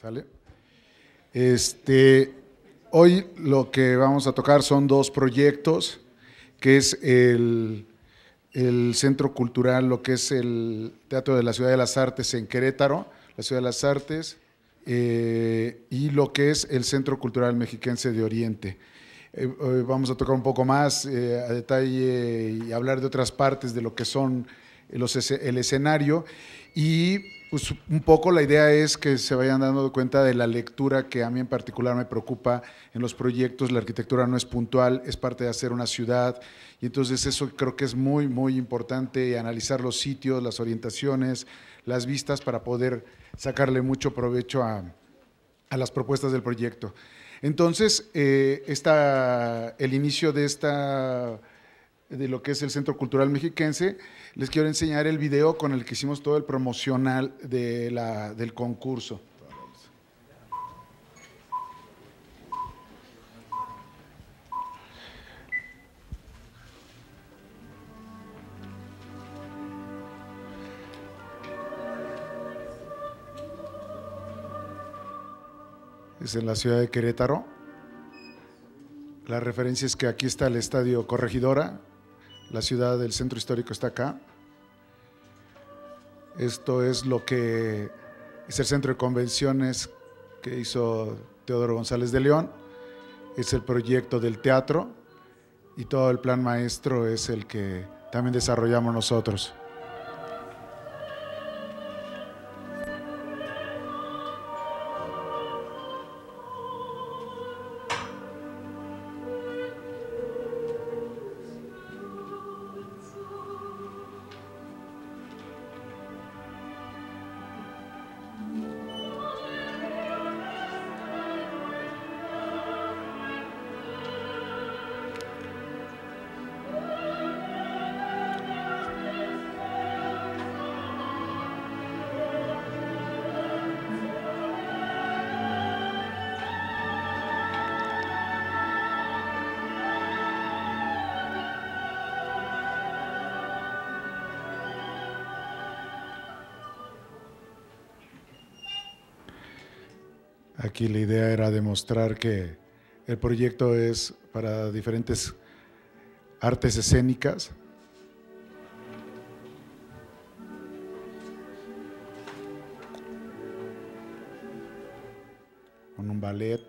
¿Sale? Este, hoy lo que vamos a tocar son dos proyectos, que es el, Centro Cultural, lo que es el Teatro de la Ciudad de las Artes en Querétaro, la Ciudad de las Artes, eh, y lo que es el Centro Cultural Mexiquense de Oriente. Eh, vamos a tocar un poco más eh, a detalle y hablar de otras partes de lo que son los, el escenario. Y pues, un poco la idea es que se vayan dando cuenta de la lectura que a mí en particular me preocupa en los proyectos. La arquitectura no es puntual, es parte de hacer una ciudad. Y entonces eso creo que es muy, muy importante, analizar los sitios, las orientaciones, las vistas para poder sacarle mucho provecho a, las propuestas del proyecto. Entonces, eh, esta, el inicio de esta de lo que es el Centro Cultural Mexiquense, les quiero enseñar el video con el que hicimos todo el promocional de del concurso. Es en la ciudad de Querétaro. La referencia es que aquí está el Estadio Corregidora, la ciudad del centro histórico está acá. Esto es lo que es el centro de convenciones que hizo Teodoro González de León. Es el proyecto del teatro y todo el plan maestro es el que también desarrollamos nosotros. que el proyecto es para diferentes artes escénicas. Con un ballet.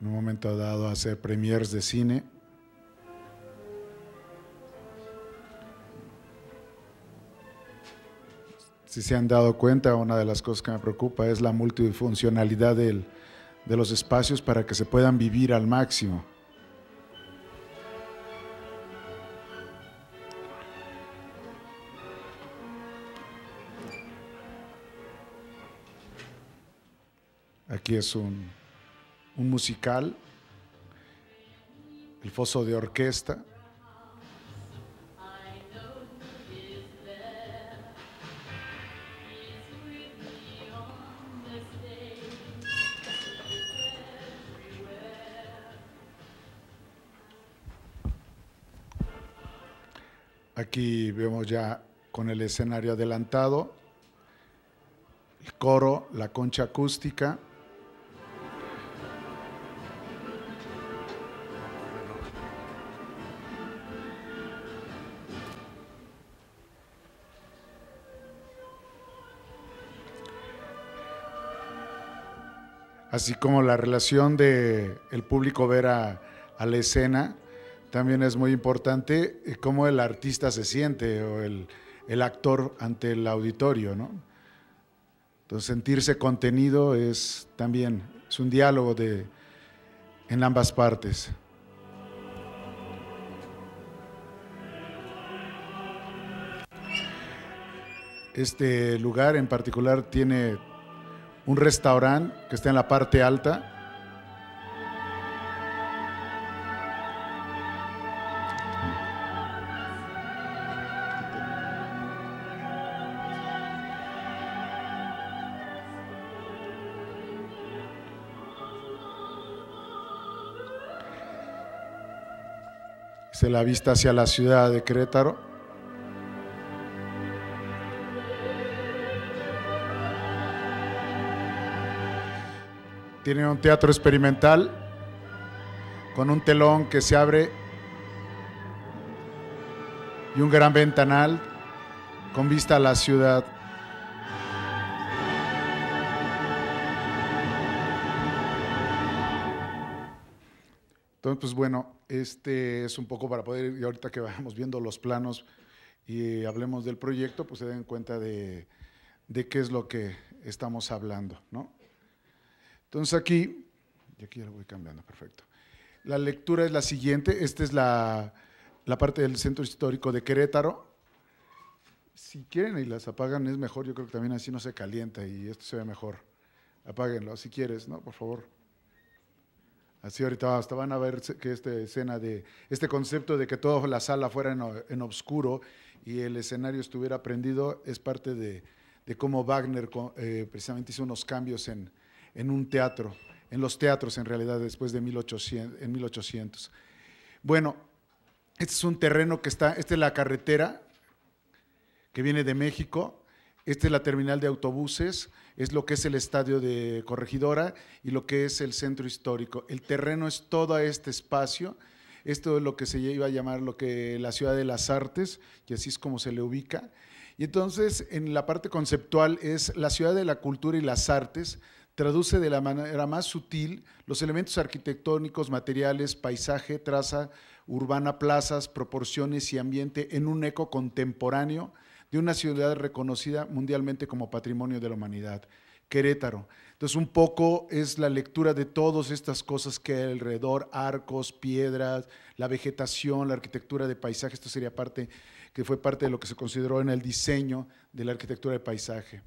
En un momento dado hacer premiers de cine. si se han dado cuenta, una de las cosas que me preocupa es la multifuncionalidad de los espacios para que se puedan vivir al máximo. Aquí es un, un musical, el foso de orquesta. Aquí vemos ya con el escenario adelantado, el coro, la concha acústica. así como la relación de el público ver a la escena también es muy importante eh, cómo el artista se siente o el, actor ante el auditorio, Entonces sentirse contenido es también, un diálogo en ambas partes. Este lugar en particular tiene un restaurante que está en la parte alta la vista hacia la ciudad de Querétaro. Tiene un teatro experimental con un telón que se abre y un gran ventanal con vista a la ciudad. pues bueno, este es un poco para poder, y ahorita que vayamos viendo los planos y hablemos del proyecto, pues se den cuenta de, qué es lo que estamos hablando, ¿no? Entonces aquí, y aquí ya lo voy cambiando, perfecto. La lectura es la siguiente, esta es la, parte del Centro Histórico de Querétaro. Si quieren y las apagan es mejor, yo creo que también así no se calienta y esto se ve mejor. Apáguenlo, si quieres, ¿no? Por favor. Así ahorita hasta van a ver que esta escena de este concepto de que toda la sala fuera en, oscuro y el escenario estuviera prendido es parte de, cómo Wagner eh, precisamente hizo unos cambios en, un teatro, en los teatros en realidad después de 1800, en 1800. Bueno, este es un terreno que está, esta es la carretera que viene de México, esta es la terminal de autobuses, es lo que es el estadio de Corregidora y lo que es el centro histórico. El terreno es todo este espacio. Esto es lo que se iba a llamar lo que la ciudad de las artes, y así es como se le ubica. Y entonces, en la parte conceptual es la ciudad de la cultura y las artes, traduce de la manera más sutil los elementos arquitectónicos, materiales, paisaje, traza urbana, plazas, proporciones y ambiente en un eco contemporáneo de una ciudad reconocida mundialmente como Patrimonio de la Humanidad, Querétaro. Entonces, un poco es la lectura de todas estas cosas que hay alrededor, arcos, piedras, la vegetación, la arquitectura de paisaje, esto sería parte, que fue parte de lo que se consideró en el diseño de la arquitectura de paisaje.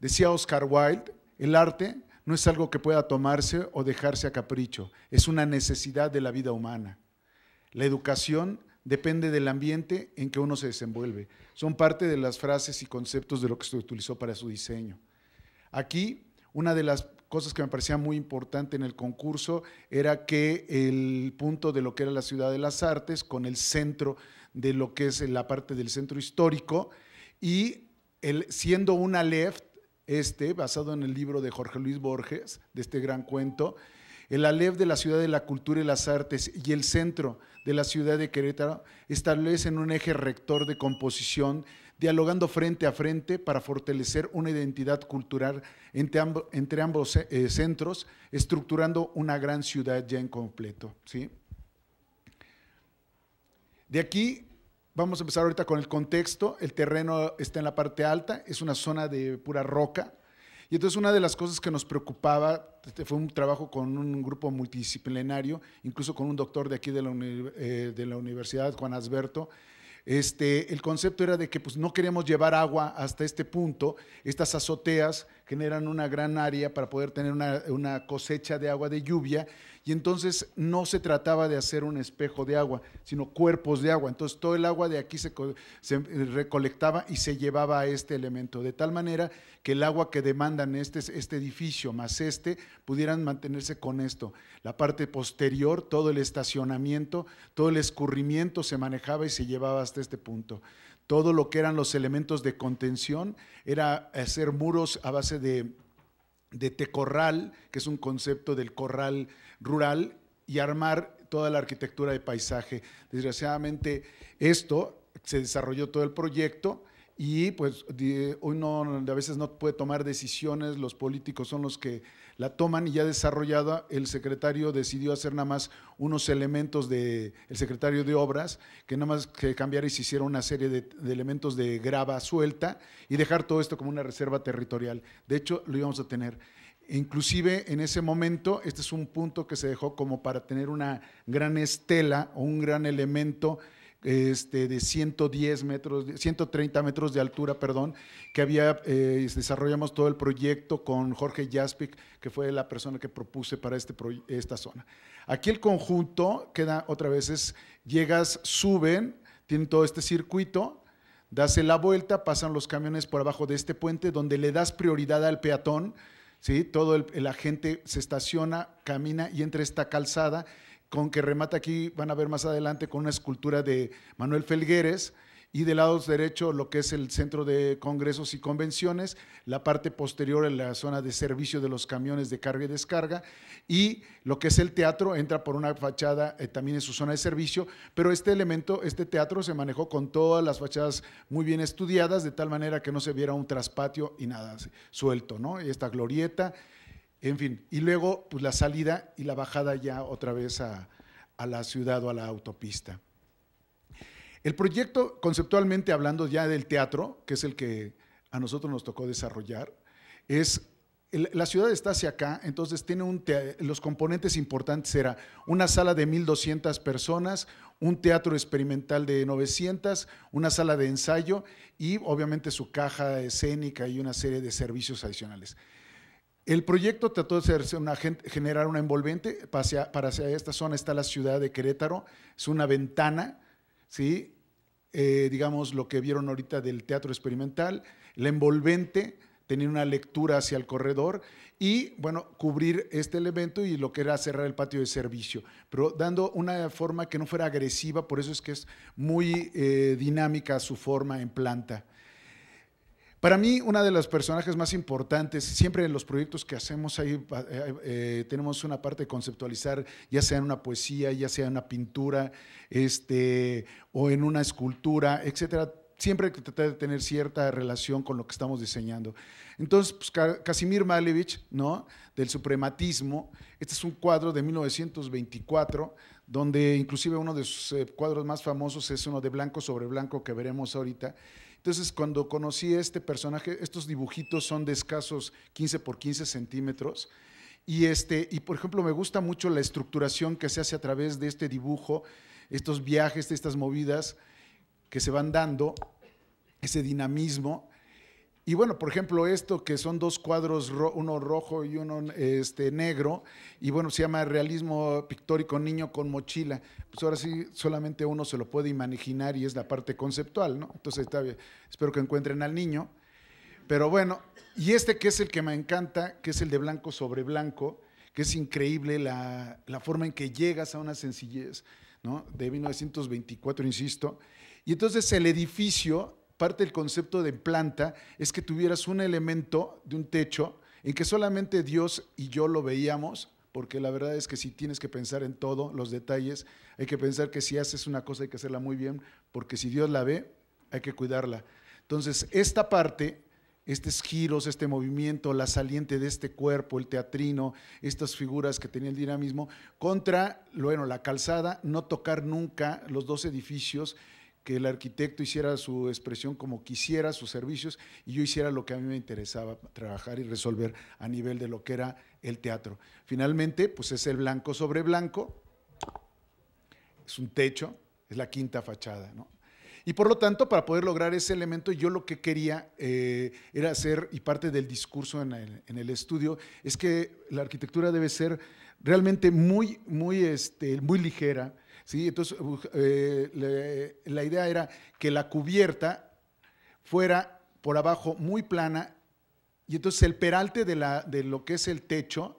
Decía Oscar Wilde, el arte no es algo que pueda tomarse o dejarse a capricho, es una necesidad de la vida humana. La educación depende del ambiente en que uno se desenvuelve. Son parte de las frases y conceptos de lo que se utilizó para su diseño. Aquí, una de las cosas que me parecía muy importante en el concurso era que el punto de lo que era la ciudad de las artes con el centro de lo que es la parte del centro histórico y siendo una left, este, basado en el libro de Jorge Luis Borges, de este gran cuento, el alef de la ciudad de la cultura y las artes y el centro de la ciudad de Querétaro establecen un eje rector de composición, dialogando frente a frente para fortalecer una identidad cultural entre, ambos eh, centros, estructurando una gran ciudad ya en completo. ¿sí? De aquí vamos a empezar ahorita con el contexto. El terreno está en la parte alta, es una zona de pura roca, y entonces una de las cosas que nos preocupaba este, fue un trabajo con un grupo multidisciplinario, incluso con un doctor de aquí de la, eh, universidad, Juan Asberto, este, el concepto era de que pues, no queríamos llevar agua hasta este punto. Estas azoteas generan una gran área para poder tener una, cosecha de agua de lluvia y entonces no se trataba de hacer un espejo de agua, sino cuerpos de agua. Entonces todo el agua de aquí se, eh, recolectaba y se llevaba a este elemento, de tal manera que el agua que demandan este, este edificio más este pudieran mantenerse con esto. La parte posterior, todo el estacionamiento, todo el escurrimiento se manejaba y se llevaba hasta este punto todo lo que eran los elementos de contención, era hacer muros a base de de tecorral, que es un concepto del corral rural, y armar toda la arquitectura de paisaje. Desgraciadamente, esto se desarrolló todo el proyecto y pues uno a veces no puede tomar decisiones, los políticos son los que la toman y ya desarrollada el secretario decidió hacer nada más unos elementos de, el secretario de obras, que nada más que cambiar y se hiciera una serie de, de elementos de grava suelta y dejar todo esto como una reserva territorial. De hecho, lo íbamos a tener. Inclusive en ese momento, este es un punto que se dejó como para tener una gran estela o un gran elemento este, de 110 metros, 130 metros de altura, perdón, que había, eh, desarrollamos todo el proyecto con Jorge Jaspic, que fue la persona que propuse para este esta zona. Aquí el conjunto queda otra vez, llegas, suben, tienen todo este circuito, das la vuelta, pasan los camiones por abajo de este puente, donde le das prioridad al peatón, ¿sí? todo el, la gente se estaciona, camina y entra esta calzada con que remata aquí, van a ver más adelante, con una escultura de Manuel Felgueres, y de lados derecho lo que es el centro de congresos y convenciones, la parte posterior en la zona de servicio de los camiones de carga y descarga, y lo que es el teatro entra por una fachada eh, también en su zona de servicio, pero este elemento, este teatro se manejó con todas las fachadas muy bien estudiadas, de tal manera que no se viera un traspatio y nada suelto, ¿no? Esta glorieta en fin, y luego pues, la salida y la bajada ya otra vez a, la ciudad o a la autopista. El proyecto, conceptualmente hablando ya del teatro, que es el que a nosotros nos tocó desarrollar, es la ciudad está hacia acá, entonces tiene un los componentes importantes era una sala de 1200 personas, un teatro experimental de 900, una sala de ensayo y obviamente su caja escénica y una serie de servicios adicionales. El proyecto trató de una, generar una envolvente para esta zona está la ciudad de Querétaro, es una ventana, ¿sí? Eh, digamos lo que vieron ahorita del teatro experimental, la envolvente tenía una lectura hacia el corredor y bueno, cubrir este elemento y lo que era cerrar el patio de servicio, pero dando una forma que no fuera agresiva, por eso es que es muy eh, dinámica su forma en planta. Para mí, una de los personajes más importantes, siempre en los proyectos que hacemos, ahí, eh, tenemos una parte de conceptualizar, ya sea en una poesía, ya sea en una pintura, este, o en una escultura, etcétera. Siempre hay que tratar de tener cierta relación con lo que estamos diseñando. Entonces, pues, Casimir Malevich, ¿no? Del suprematismo. Este es un cuadro de 1924 donde inclusive uno de sus eh, cuadros más famosos es uno de blanco sobre blanco que veremos ahorita, entonces, cuando conocí a este personaje, estos dibujitos son de escasos 15 por 15 centímetros. Y, este, y por ejemplo, me gusta mucho la estructuración que se hace a través de este dibujo, estos viajes, estas movidas que se van dando, ese dinamismo. Y bueno, por ejemplo, esto que son dos cuadros, uno rojo y uno este, negro, y bueno, se llama realismo pictórico niño con mochila. Pues ahora sí, solamente uno se lo puede imaginar y es la parte conceptual, ¿no? Entonces, está bien. espero que encuentren al niño. Pero bueno, y este que es el que me encanta, que es el de blanco sobre blanco, que es increíble la, la forma en que llegas a una sencillez, ¿no? De 1924, insisto. Y entonces el edificio parte del concepto de planta es que tuvieras un elemento de un techo en que solamente Dios y yo lo veíamos, porque la verdad es que si tienes que pensar en todo, los detalles, hay que pensar que si haces una cosa hay que hacerla muy bien, porque si Dios la ve, hay que cuidarla. Entonces, esta parte estos giros, este movimiento, la saliente de este cuerpo, el teatrino, estas figuras que tenía el dinamismo, contra, bueno, la calzada, no tocar nunca los dos edificios que el arquitecto hiciera su expresión como quisiera, sus servicios, y yo hiciera lo que a mí me interesaba trabajar y resolver a nivel de lo que era el teatro. Finalmente, pues es el blanco sobre blanco, es un techo, es la quinta fachada, Y por lo tanto, para poder lograr ese elemento, yo lo que quería eh, era hacer, y parte del discurso en el, estudio, es que la arquitectura debe ser realmente muy, muy, este, muy ligera, ¿sí? Entonces, uh, eh, la idea era que la cubierta fuera por abajo muy plana y entonces el peralte de, la, de lo que es el techo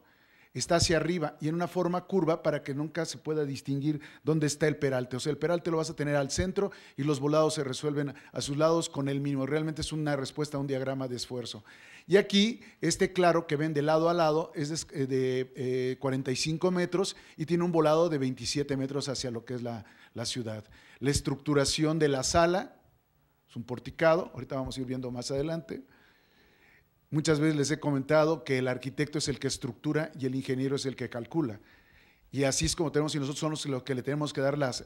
está hacia arriba y en una forma curva para que nunca se pueda distinguir dónde está el peralte. O sea, el peralte lo vas a tener al centro y los volados se resuelven a sus lados con el mínimo. Realmente es una respuesta a un diagrama de esfuerzo. Y aquí, este claro que ven de lado a lado es de, 45 eh, eh, metros y tiene un volado de 27 metros hacia lo que es la, la ciudad. La estructuración de la sala es un porticado, ahorita vamos a ir viendo más adelante Muchas veces les he comentado que el arquitecto es el que estructura y el ingeniero es el que calcula. Y así es como tenemos, y nosotros somos los que le tenemos que dar las,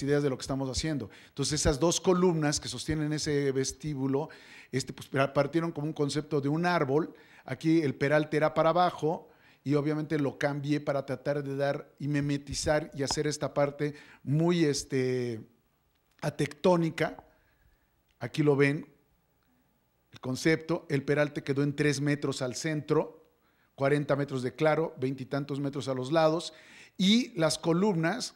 ideas de lo que estamos haciendo. Entonces, esas dos columnas que sostienen ese vestíbulo, este, pues, partieron como un concepto de un árbol. Aquí el peralte era para abajo, y obviamente lo cambié para tratar de dar y memetizar y hacer esta parte muy este, atectónica. Aquí lo ven, concepto. El peralte quedó en 3 metros al centro, 40 metros de claro, veintitantos metros a los lados. Y las columnas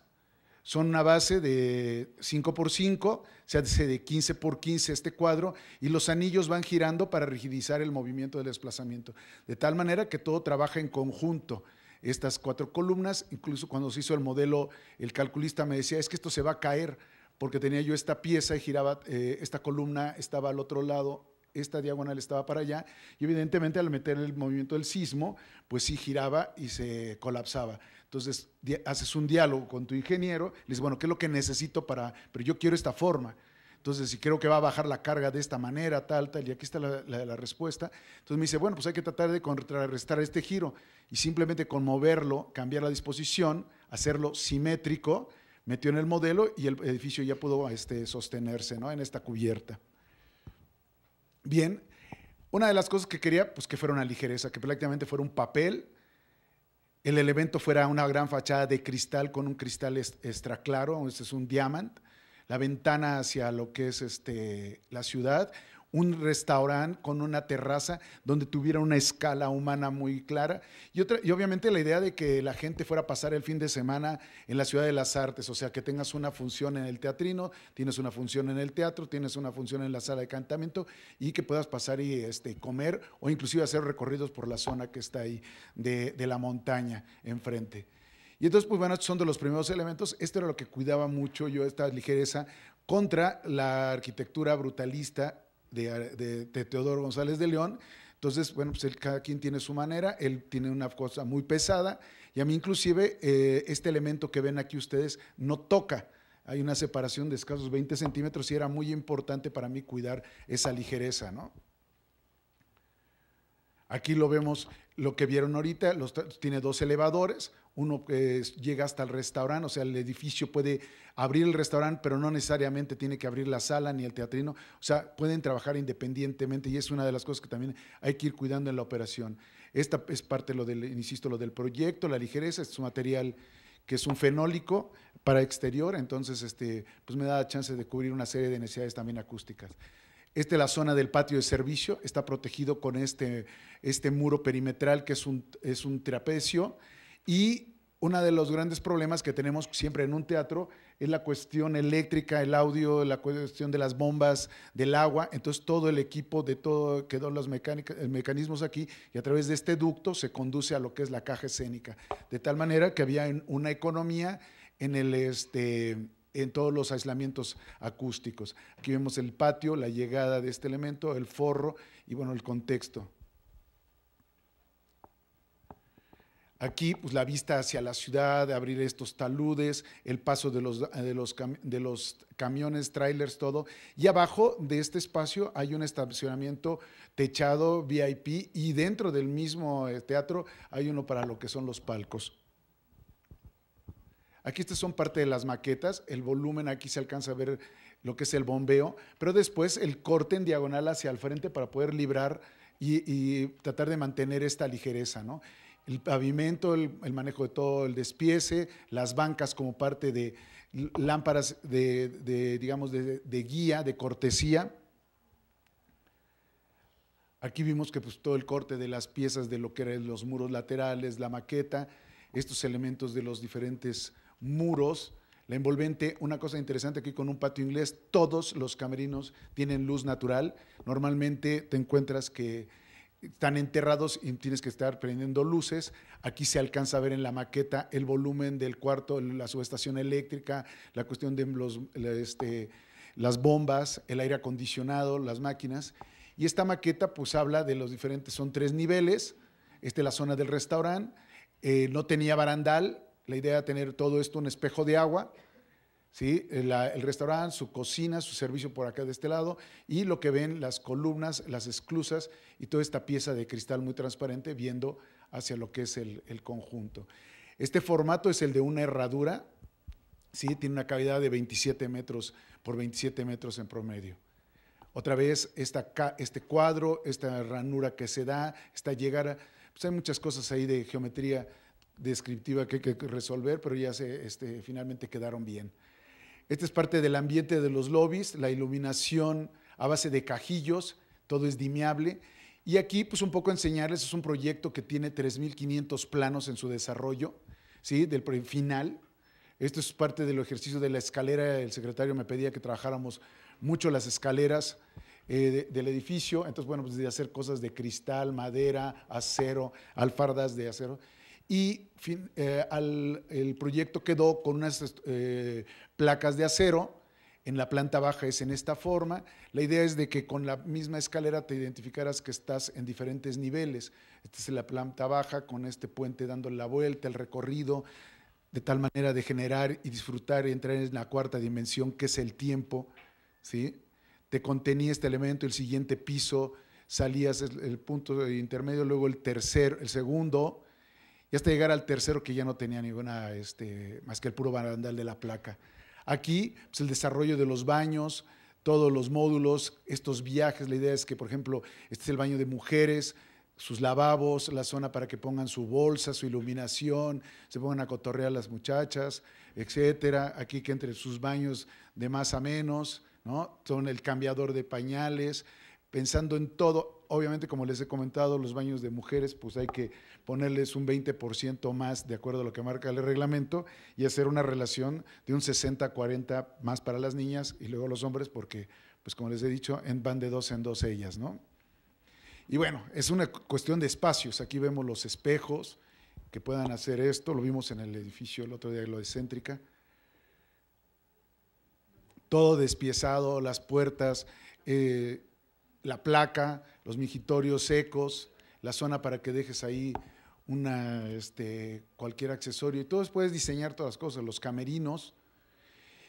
son una base de 5 por 5, se hace de 15 por 15 este cuadro y los anillos van girando para rigidizar el movimiento del desplazamiento, de tal manera que todo trabaja en conjunto. Estas cuatro columnas, incluso cuando se hizo el modelo, el calculista me decía, es que esto se va a caer, porque tenía yo esta pieza y giraba, eh, esta columna estaba al otro lado, esta diagonal estaba para allá, y evidentemente al meter el movimiento del sismo, pues sí giraba y se colapsaba. Entonces haces un diálogo con tu ingeniero, le dices, bueno, ¿qué es lo que necesito para, pero yo quiero esta forma? Entonces, si creo que va a bajar la carga de esta manera, tal, tal, y aquí está la, respuesta. Entonces me dice, bueno, pues hay que tratar de contrarrestar este giro y simplemente con moverlo, cambiar la disposición, hacerlo simétrico, metió en el modelo y el edificio ya pudo este, sostenerse ¿no? en esta cubierta bien, una de las cosas que quería, pues que fuera una ligereza, que prácticamente fuera un papel, el elemento fuera una gran fachada de cristal con un cristal extra claro, este es un diamante, la ventana hacia lo que es este, la ciudad, un restaurante con una terraza donde tuviera una escala humana muy clara. Y, otra, y obviamente la idea de que la gente fuera a pasar el fin de semana en la Ciudad de las Artes, o sea, que tengas una función en el teatrino, tienes una función en el teatro, tienes una función en la sala de cantamiento y que puedas pasar y este, comer o inclusive hacer recorridos por la zona que está ahí de, de la montaña enfrente. Y entonces, pues bueno, estos son de los primeros elementos. Esto era lo que cuidaba mucho yo, esta ligereza, contra la arquitectura brutalista de, Teodoro González de León. Entonces, bueno, pues cada quien tiene su manera, él tiene una cosa muy pesada y a mí inclusive eh, este elemento que ven aquí ustedes no toca. Hay una separación de escasos 20 centímetros y era muy importante para mí cuidar esa ligereza, ¿no? Aquí lo vemos, lo que vieron ahorita, tiene dos elevadores, uno que pues, llega hasta el restaurante, o sea, el edificio puede abrir el restaurante, pero no necesariamente tiene que abrir la sala ni el teatrino, o sea, pueden trabajar independientemente y es una de las cosas que también hay que ir cuidando en la operación. Esta es parte, lo del, insisto, lo del proyecto, la ligereza, es un material que es un fenólico para exterior, entonces este, pues me da la chance de cubrir una serie de necesidades también acústicas. Esta es la zona del patio de servicio, está protegido con este, este muro perimetral que es un, es un trapecio. Y uno de los grandes problemas que tenemos siempre en un teatro es la cuestión eléctrica, el audio, la cuestión de las bombas, del agua. Entonces todo el equipo de todo quedó los mecánica, eh, mecanismos aquí y a través de este ducto se conduce a lo que es la caja escénica. De tal manera que había una economía en el este en todos los aislamientos acústicos. Aquí vemos el patio, la llegada de este elemento, el forro y bueno, el contexto. Aquí, pues la vista hacia la ciudad, abrir estos taludes, el paso de los, de los, de los camiones, trailers, todo. Y abajo de este espacio hay un estacionamiento techado VIP y dentro del mismo eh, teatro hay uno para lo que son los palcos. Aquí estas son parte de las maquetas, el volumen aquí se alcanza a ver lo que es el bombeo, pero después el corte en diagonal hacia el frente para poder librar y, tratar de mantener esta ligereza, El pavimento, el, manejo de todo el despiece, las bancas como parte de lámparas de, digamos, de, guía, de cortesía. Aquí vimos que pues, todo el corte de las piezas de lo que eran los muros laterales, la maqueta, estos elementos de los diferentes muros, la envolvente, una cosa interesante aquí con un patio inglés, todos los camerinos tienen luz natural. Normalmente te encuentras que están enterrados y tienes que estar prendiendo luces. Aquí se alcanza a ver en la maqueta el volumen del cuarto, la subestación eléctrica, la cuestión de este, las bombas, el aire acondicionado, las máquinas. Y esta maqueta pues habla de los diferentes, son tres niveles, es la zona del restaurante, eh, no tenía barandal, la idea de tener todo esto un espejo de agua, ¿sí? el, restaurante, su cocina, su servicio por acá de este lado y lo que ven las columnas, las esclusas y toda esta pieza de cristal muy transparente viendo hacia lo que es el, conjunto. Este formato es el de una herradura, ¿sí? tiene una cavidad de 27 metros por 27 metros en promedio. Otra vez, esta, este cuadro, esta ranura que se da, esta llegada, pues, hay muchas cosas ahí de geometría descriptiva que hay que resolver, pero ya se, este, finalmente quedaron bien. esta es parte del ambiente de los lobbies, la iluminación a base de cajillos, todo es dimiable Y aquí, pues un poco enseñarles, es un proyecto que tiene 3.500 planos en su desarrollo, ¿sí? del final. Esto es parte del ejercicio de la escalera. El secretario me pedía que trabajáramos mucho las escaleras eh, del edificio. Entonces, bueno, pues de hacer cosas de cristal, madera, acero, alfardas de acero y eh, al, el proyecto quedó con unas eh, placas de acero. En la planta baja es en esta forma. La idea es de que con la misma escalera te identificaras que estás en diferentes niveles. Esta es la planta baja con este puente dando la vuelta, el recorrido, de tal manera de generar y disfrutar y entrar en la cuarta dimensión que es el tiempo. ¿sí? Te contenía este elemento, el siguiente piso, salías el, punto intermedio, luego el tercer, el segundo, y hasta llegar al tercero que ya no tenía ninguna, este, más que el puro barandal de la placa. Aquí, pues el desarrollo de los baños, todos los módulos, estos viajes, la idea es que, por ejemplo, este es el baño de mujeres, sus lavabos, la zona para que pongan su bolsa, su iluminación, se pongan a cotorrear las muchachas, etcétera. Aquí que entre sus baños de más a menos, ¿no? Son el cambiador de pañales, pensando en todo. Obviamente, como les he comentado, los baños de mujeres, pues hay que ponerles un 20% más de acuerdo a lo que marca el reglamento y hacer una relación de un 60-40 más para las niñas y luego los hombres, porque, pues como les he dicho, van de dos en dos ellas, ¿no? Y bueno, es una cuestión de espacios. Aquí vemos los espejos que puedan hacer esto. Lo vimos en el edificio el otro día, lo de Todo despiezado, las puertas. Eh, la placa, los mijitorios secos, la zona para que dejes ahí una, este, cualquier accesorio y todo, puedes diseñar todas las cosas, los camerinos.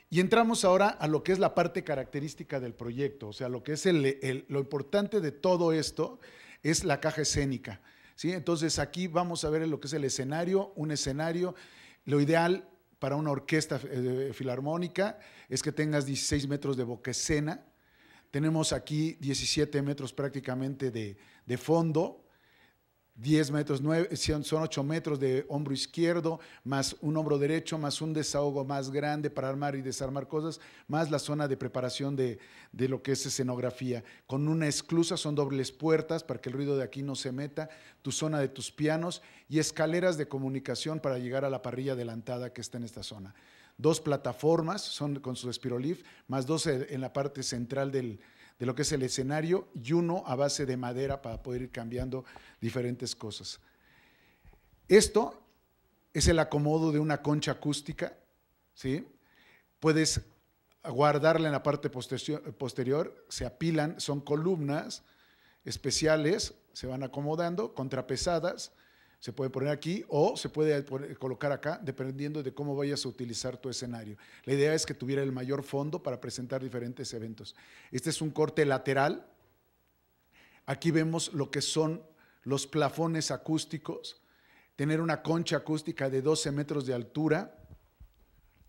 Y entramos ahora a lo que es la parte característica del proyecto, o sea, lo que es lo importante de todo esto es la caja escénica. ¿sí? Entonces aquí vamos a ver lo que es el escenario, un escenario, lo ideal para una orquesta eh, filarmónica es que tengas 16 metros de boca escena, tenemos aquí 17 metros prácticamente de, fondo, 10 metros, son 8 metros de hombro izquierdo, más un hombro derecho, más un desahogo más grande para armar y desarmar cosas, más la zona de preparación de, de, lo que es escenografía. Con una esclusa son dobles puertas para que el ruido de aquí no se meta, tu zona de tus pianos y escaleras de comunicación para llegar a la parrilla adelantada que está en esta zona dos plataformas, son con su espirolif, más dos en la parte central de lo que es el escenario y uno a base de madera para poder ir cambiando diferentes cosas. Esto es el acomodo de una concha acústica, ¿sí? Puedes guardarla en la parte posterior, se apilan, son columnas especiales, se van acomodando, contrapesadas, se puede poner aquí o se puede colocar acá, dependiendo de cómo vayas a utilizar tu escenario. La idea es que tuviera el mayor fondo para presentar diferentes eventos. Este es un corte lateral. Aquí vemos lo que son los plafones acústicos. Tener una concha acústica de 12 metros de altura.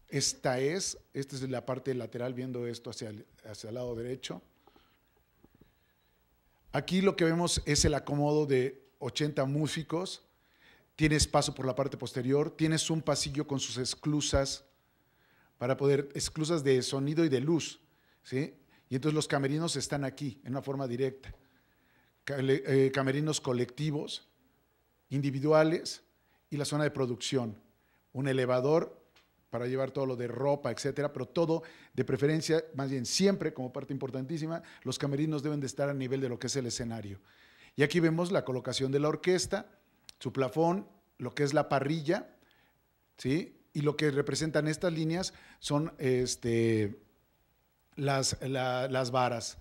Esta es, esta es la parte lateral viendo esto hacia hacia el lado derecho. Aquí lo que vemos es el acomodo de 80 músicos tienes paso por la parte posterior, tienes un pasillo con sus esclusas para poder, esclusas de sonido y de luz, Y entonces los camerinos están aquí, en una forma directa. Eh, camerinos colectivos, individuales y la zona de producción. Un elevador para llevar todo lo de ropa, etcétera, pero todo de preferencia, más bien siempre como parte importantísima, los camerinos deben de estar a nivel de lo que es el escenario. Y aquí vemos la colocación de la orquesta, su plafón, lo que es la parrilla, ¿sí? Y lo que representan estas líneas son este, las, varas.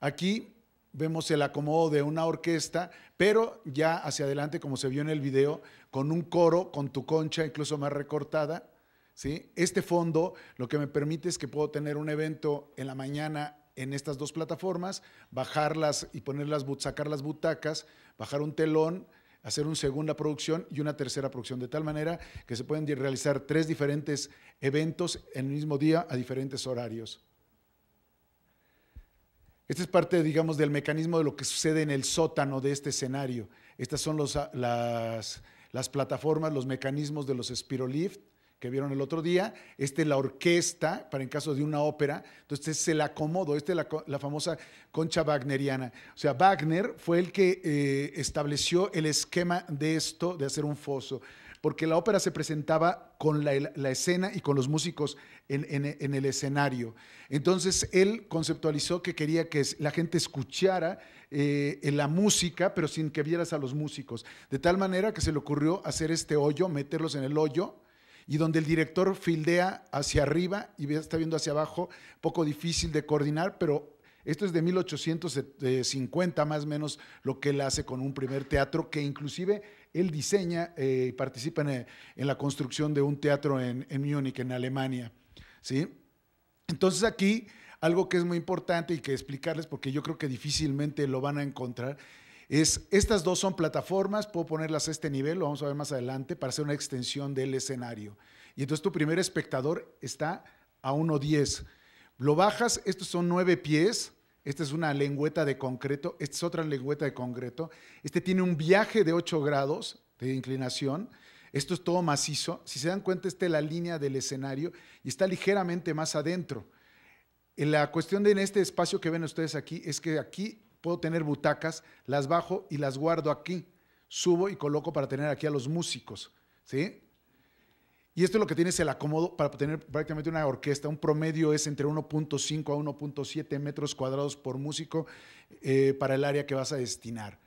Aquí vemos el acomodo de una orquesta, pero ya hacia adelante, como se vio en el video, con un coro, con tu concha incluso más recortada. ¿sí? Este fondo lo que me permite es que puedo tener un evento en la mañana en estas dos plataformas, bajarlas y ponerlas, sacar las butacas, bajar un telón, hacer una segunda producción y una tercera producción, de tal manera que se pueden realizar tres diferentes eventos en el mismo día a diferentes horarios. Esta es parte, digamos, del mecanismo de lo que sucede en el sótano de este escenario. Estas son ah, las, las plataformas, los mecanismos de los Spirolift, que vieron el otro día, este la orquesta, para en caso de una ópera, entonces este, se la acomodo, este la, la famosa concha wagneriana. O sea, Wagner fue el que eh, estableció el esquema de esto, de hacer un foso, porque la ópera se presentaba con la, escena y con los músicos en, el escenario. Entonces él conceptualizó que quería que la gente escuchara eh, la música, pero sin que vieras a los músicos. De tal manera que se le ocurrió hacer este hoyo, meterlos en el hoyo, y donde el director fildea hacia arriba y está viendo hacia abajo, poco difícil de coordinar, pero esto es de 1850 más o menos lo que él hace con un primer teatro que inclusive él diseña eh, y participa eh, en, la construcción de un teatro en, en Múnich, en Alemania. ¿sí? Entonces aquí algo que es muy importante y que explicarles porque yo creo que difícilmente lo van a encontrar estas dos son plataformas, puedo ponerlas a este nivel, lo vamos a ver más adelante, para hacer una extensión del escenario. Y entonces tu primer espectador está a 1.10. Lo bajas, estos son nueve pies, esta es una lengüeta de concreto, esta es otra lengüeta de concreto, este tiene un viaje de 8 grados de inclinación, esto es todo macizo. Si se dan cuenta, esta es la línea del escenario y está ligeramente más adentro. Eh, la cuestión de en este espacio que ven ustedes aquí es que aquí puedo tener butacas, las bajo y las guardo aquí. Subo y coloco para tener aquí a los músicos, ¿sí? Y esto es lo que tienes el acomodo para tener prácticamente una orquesta. Un promedio es entre 1.5 a 1.7 metros cuadrados por músico eh, para el área que vas a destinar.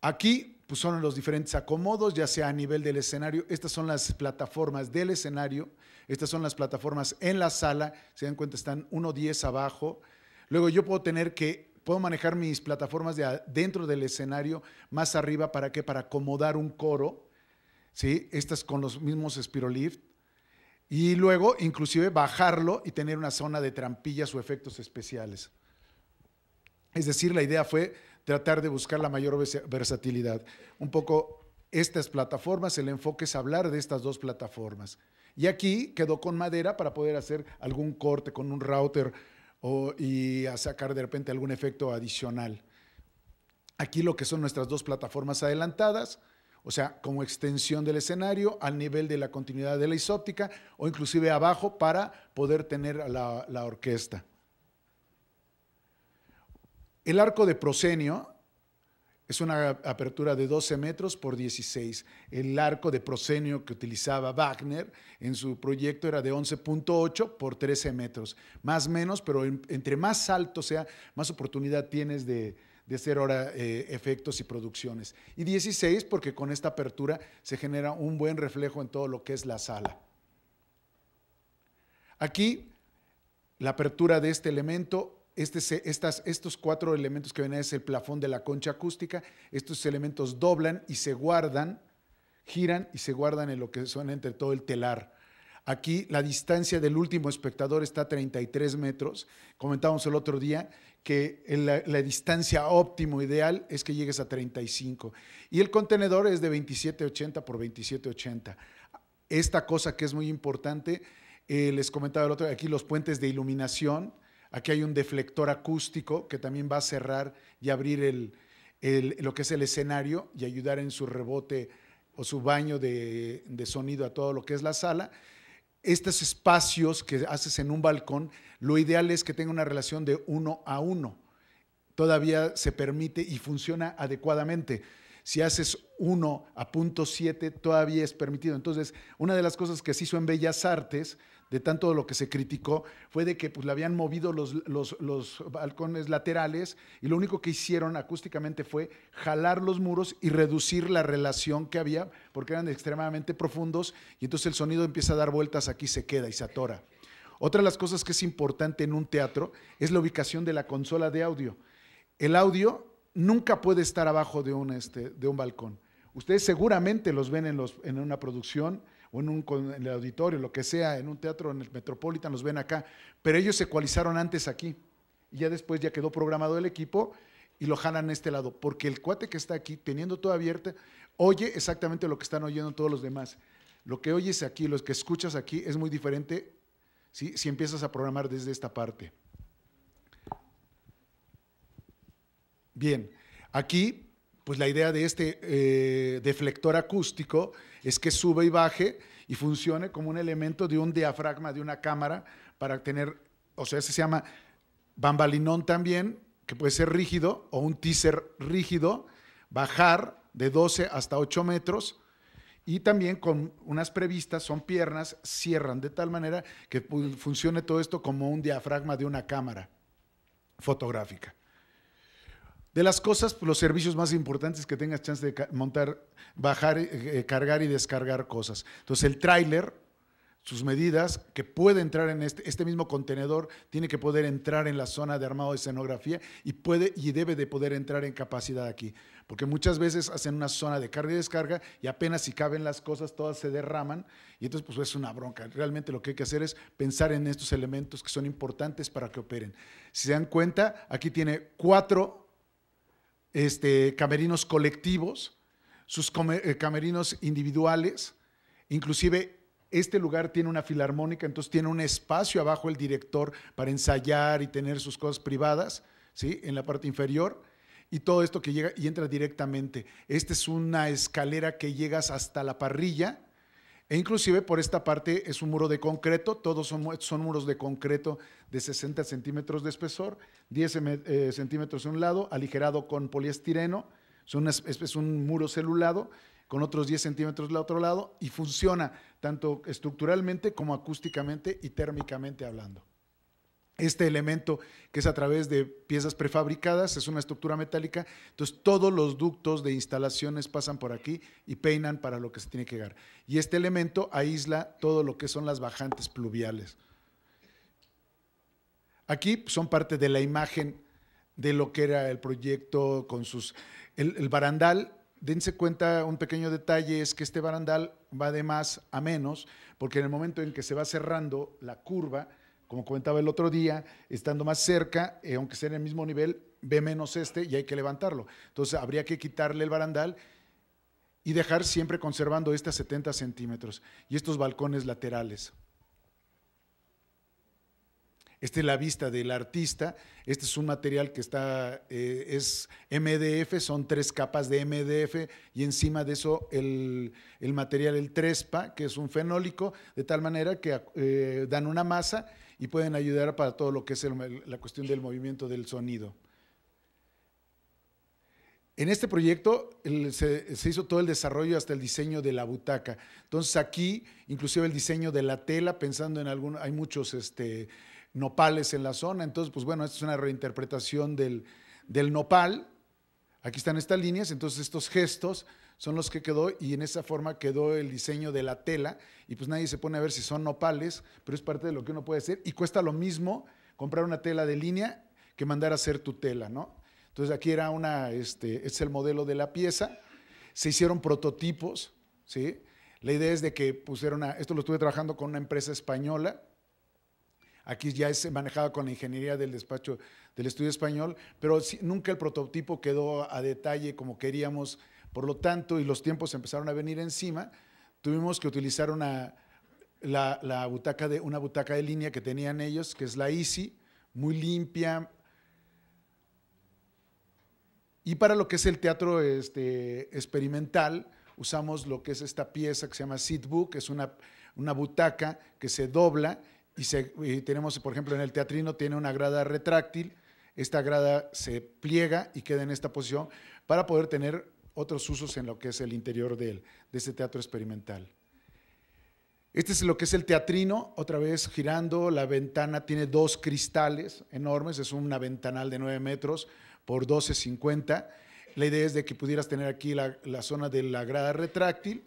Aquí pues, son los diferentes acomodos, ya sea a nivel del escenario. Estas son las plataformas del escenario. Estas son las plataformas en la sala. Se dan cuenta, están 1.10 abajo. Luego yo puedo tener que puedo manejar mis plataformas de dentro del escenario más arriba, ¿para qué? Para acomodar un coro, ¿sí? Estas con los mismos Spirolift. Y luego, inclusive, bajarlo y tener una zona de trampillas o efectos especiales. Es decir, la idea fue tratar de buscar la mayor versatilidad. Un poco estas plataformas, el enfoque es hablar de estas dos plataformas. Y aquí quedó con madera para poder hacer algún corte con un router y a sacar de repente algún efecto adicional. Aquí lo que son nuestras dos plataformas adelantadas, o sea, como extensión del escenario al nivel de la continuidad de la isóptica o inclusive abajo para poder tener la, la orquesta. El arco de proscenio es una apertura de 12 metros por 16. El arco de proscenio que utilizaba Wagner en su proyecto era de 11.8 por 13 metros. Más menos, pero entre más alto sea, más oportunidad tienes de, hacer ahora eh, efectos y producciones. Y 16 porque con esta apertura se genera un buen reflejo en todo lo que es la sala. Aquí, la apertura de este elemento este estos cuatro elementos que ven es el plafón de la concha acústica. Estos elementos doblan y se guardan, giran y se guardan en lo que son entre todo el telar. Aquí la distancia del último espectador está a 33 metros. Comentábamos el otro día que la, distancia óptimo ideal es que llegues a 35. Y el contenedor es de 2780 por 2780. Esta cosa que es muy importante, eh, les comentaba el otro, día aquí los puentes de iluminación Aquí hay un deflector acústico que también va a cerrar y abrir lo que es el escenario y ayudar en su rebote o su baño de, sonido a todo lo que es la sala. Estos espacios que haces en un balcón, lo ideal es que tenga una relación de uno a uno. Todavía se permite y funciona adecuadamente si haces 1 a punto siete, todavía es permitido. Entonces, una de las cosas que se hizo en Bellas Artes de tanto lo que se criticó, fue de que pues, le habían movido los, balcones laterales y lo único que hicieron acústicamente fue jalar los muros y reducir la relación que había, porque eran extremadamente profundos y entonces el sonido empieza a dar vueltas aquí, se queda y se atora. Otra de las cosas que es importante en un teatro es la ubicación de la consola de audio. El audio nunca puede estar abajo de un, este, de un balcón. Ustedes seguramente los ven en, los, en una producción, o en, un, el auditorio, lo que sea, en un teatro, en el Metropolitan, los ven acá, pero ellos se ecualizaron antes aquí y ya después ya quedó programado el equipo y lo jalan a este lado, porque el cuate que está aquí, teniendo todo abierto, oye exactamente lo que están oyendo todos los demás. Lo que oyes aquí, lo que escuchas aquí es muy diferente si empiezas a programar desde esta parte. Bien, aquí pues la idea de este eh, deflector acústico es que sube y baje y funcione como un elemento de un diafragma de una cámara para tener, o sea, se llama bambalinón también, que puede ser rígido o un teaser rígido, bajar de 12 hasta 8 metros y también con unas previstas, son piernas, cierran de tal manera que funcione todo esto como un diafragma de una cámara fotográfica de las cosas, pues, los servicios más importantes que tengas chance de montar, bajar, eh, eh, cargar y descargar cosas. Entonces el tráiler, sus medidas, que puede entrar en este, este, mismo contenedor, tiene que poder entrar en la zona de armado de escenografía y puede y debe de poder entrar en capacidad aquí. Porque muchas veces hacen una zona de carga y descarga y apenas si caben las cosas todas se derraman y entonces pues es una bronca. Realmente lo que hay que hacer es pensar en estos elementos que son importantes para que operen. Si se dan cuenta, aquí tiene cuatro este, camerinos colectivos, sus eh, camerinos individuales, inclusive este lugar tiene una filarmónica, entonces tiene un espacio abajo el director para ensayar y tener sus cosas privadas, ¿sí? En la parte inferior. Y todo esto que llega y entra directamente. Esta es una escalera que llegas hasta la parrilla e inclusive por esta parte es un muro de concreto, todos son, muros de concreto de 60 centímetros de espesor, 10 eh, centímetros de un lado, aligerado con poliestireno, es un, muro celulado, con otros 10 centímetros del otro lado, y funciona tanto estructuralmente como acústicamente y térmicamente hablando este elemento que es a través de piezas prefabricadas, es una estructura metálica, entonces todos los ductos de instalaciones pasan por aquí y peinan para lo que se tiene que llegar. Y este elemento aísla todo lo que son las bajantes pluviales. Aquí son parte de la imagen de lo que era el proyecto con sus... El, barandal, dense cuenta, un pequeño detalle es que este barandal va de más a menos, porque en el momento en que se va cerrando la curva, como comentaba el otro día, estando más cerca, eh, aunque sea en el mismo nivel, ve menos este y hay que levantarlo. Entonces habría que quitarle el barandal y dejar siempre conservando estas 70 centímetros y estos balcones laterales. Esta es la vista del artista. Este es un material que está, eh, es MDF, son tres capas de MDF y encima de eso el, material, el trespa, que es un fenólico, de tal manera que eh, dan una masa y pueden ayudar para todo lo que es la cuestión del movimiento del sonido. En este proyecto se, hizo todo el desarrollo hasta el diseño de la butaca. Entonces aquí, inclusive el diseño de la tela, pensando en algunos, hay muchos este, nopales en la zona, entonces pues bueno, esta es una reinterpretación del nopal. Aquí están estas líneas, entonces estos gestos son los que quedó y en esa forma quedó el diseño de la tela y pues nadie se pone a ver si son nopales, pero es parte de lo que uno puede hacer y cuesta lo mismo comprar una tela de línea que mandar a hacer tu tela, ¿no? Entonces aquí era una, este, es el modelo de la pieza, se hicieron prototipos, ¿sí? La idea es de que pusieron, a, esto lo estuve trabajando con una empresa española, aquí ya es manejado con la ingeniería del despacho del estudio español, pero nunca el prototipo quedó a detalle como queríamos por lo tanto, y los tiempos empezaron a venir encima, tuvimos que utilizar una, butaca de, una butaca de línea que tenían ellos, que es la Easy, muy limpia. Y para lo que es el teatro este, experimental, usamos lo que es esta pieza que se llama Seatbook, que es una, butaca que se dobla y, y tenemos, por ejemplo, en el teatrino tiene una grada retráctil, esta grada se pliega y queda en esta posición para poder tener otros usos en lo que es el interior de, este teatro experimental. Este es lo que es el teatrino, otra vez girando, la ventana tiene dos cristales enormes, es una ventanal de 9 metros por 12,50. La idea es de que pudieras tener aquí la, la zona de la grada retráctil,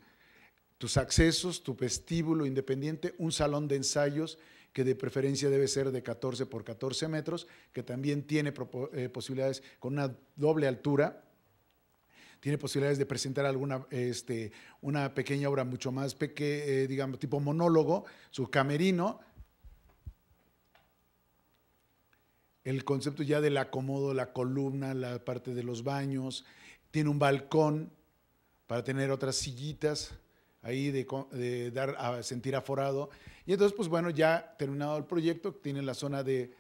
tus accesos, tu vestíbulo independiente, un salón de ensayos que de preferencia debe ser de 14 por 14 metros, que también tiene eh, posibilidades con una doble altura, tiene posibilidades de presentar alguna, este, una pequeña obra mucho más, peque, eh, digamos, tipo monólogo, su camerino, el concepto ya del acomodo, la columna, la parte de los baños, tiene un balcón para tener otras sillitas ahí de, de dar a sentir aforado. Y entonces, pues bueno, ya terminado el proyecto, tiene la zona de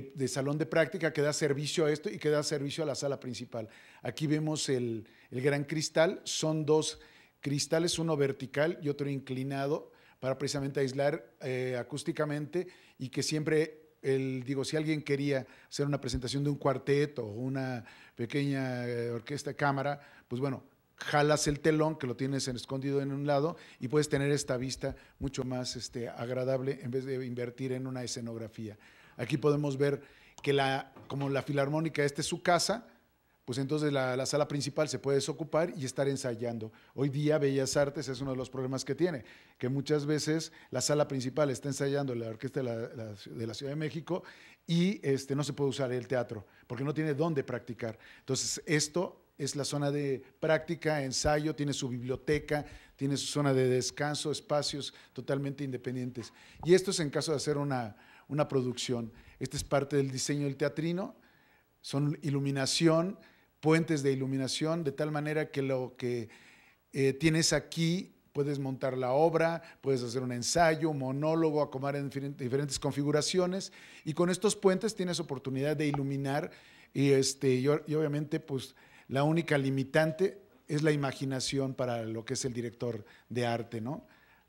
de, salón de práctica que da servicio a esto y que da servicio a la sala principal. Aquí vemos el, gran cristal, son dos cristales, uno vertical y otro inclinado para precisamente aislar eh, acústicamente y que siempre, el, digo, si alguien quería hacer una presentación de un cuarteto o una pequeña eh, orquesta cámara, pues bueno, jalas el telón que lo tienes escondido en un lado y puedes tener esta vista mucho más este, agradable en vez de invertir en una escenografía. Aquí podemos ver que la, como la filarmónica, este es su casa, pues entonces la, sala principal se puede desocupar y estar ensayando. Hoy día Bellas Artes es uno de los problemas que tiene, que muchas veces la sala principal está ensayando la Orquesta de la, Ciudad de México y este, no se puede usar el teatro, porque no tiene dónde practicar. Entonces esto es la zona de práctica, ensayo, tiene su biblioteca, tiene su zona de descanso, espacios totalmente independientes. Y esto es en caso de hacer una una producción. Esta es parte del diseño del teatrino, son iluminación, puentes de iluminación, de tal manera que lo que eh, tienes aquí puedes montar la obra, puedes hacer un ensayo, un monólogo, acomodar en diferentes configuraciones y con estos puentes tienes oportunidad de iluminar y, este, obviamente pues la única limitante es la imaginación para lo que es el director de arte, ¿no?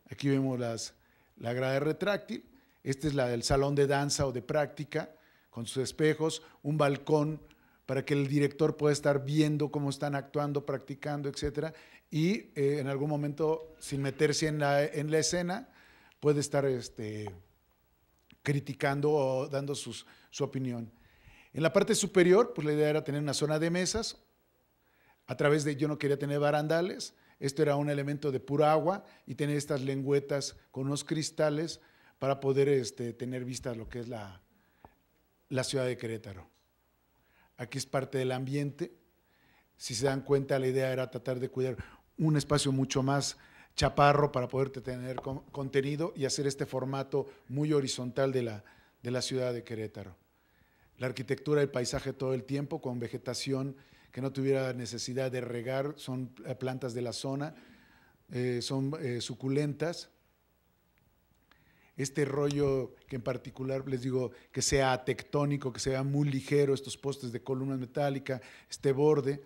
Aquí vemos las, la grada retráctil este es la del salón de danza o de práctica, con sus espejos, un balcón para que el director pueda estar viendo cómo están actuando, practicando, etcétera, y eh, en algún momento, sin meterse en la, escena, puede estar este, criticando o dando su opinión. En la parte superior, pues la idea era tener una zona de mesas, a través de, yo no quería tener barandales, esto era un elemento de pura agua y tener estas lengüetas con unos cristales para poder este, tener vista lo que es la, ciudad de Querétaro. Aquí es parte del ambiente. Si se dan cuenta, la idea era tratar de cuidar un espacio mucho más chaparro para poder tener contenido y hacer este formato muy horizontal de la, ciudad de Querétaro. La arquitectura el paisaje todo el tiempo, con vegetación que no tuviera necesidad de regar, son eh, plantas de la zona, eh, son eh, suculentas, este rollo que en particular les digo que sea tectónico, que sea muy ligero, estos postes de columna metálica, este borde.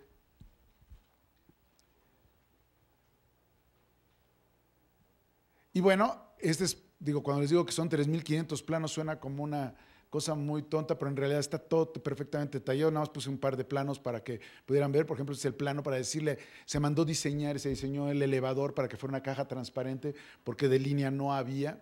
Y bueno, este es, digo, cuando les digo que son 3.500 planos suena como una cosa muy tonta, pero en realidad está todo perfectamente tallado. Nada más puse un par de planos para que pudieran ver. Por ejemplo, este es el plano para decirle, se mandó diseñar, se diseñó el elevador para que fuera una caja transparente porque de línea no había.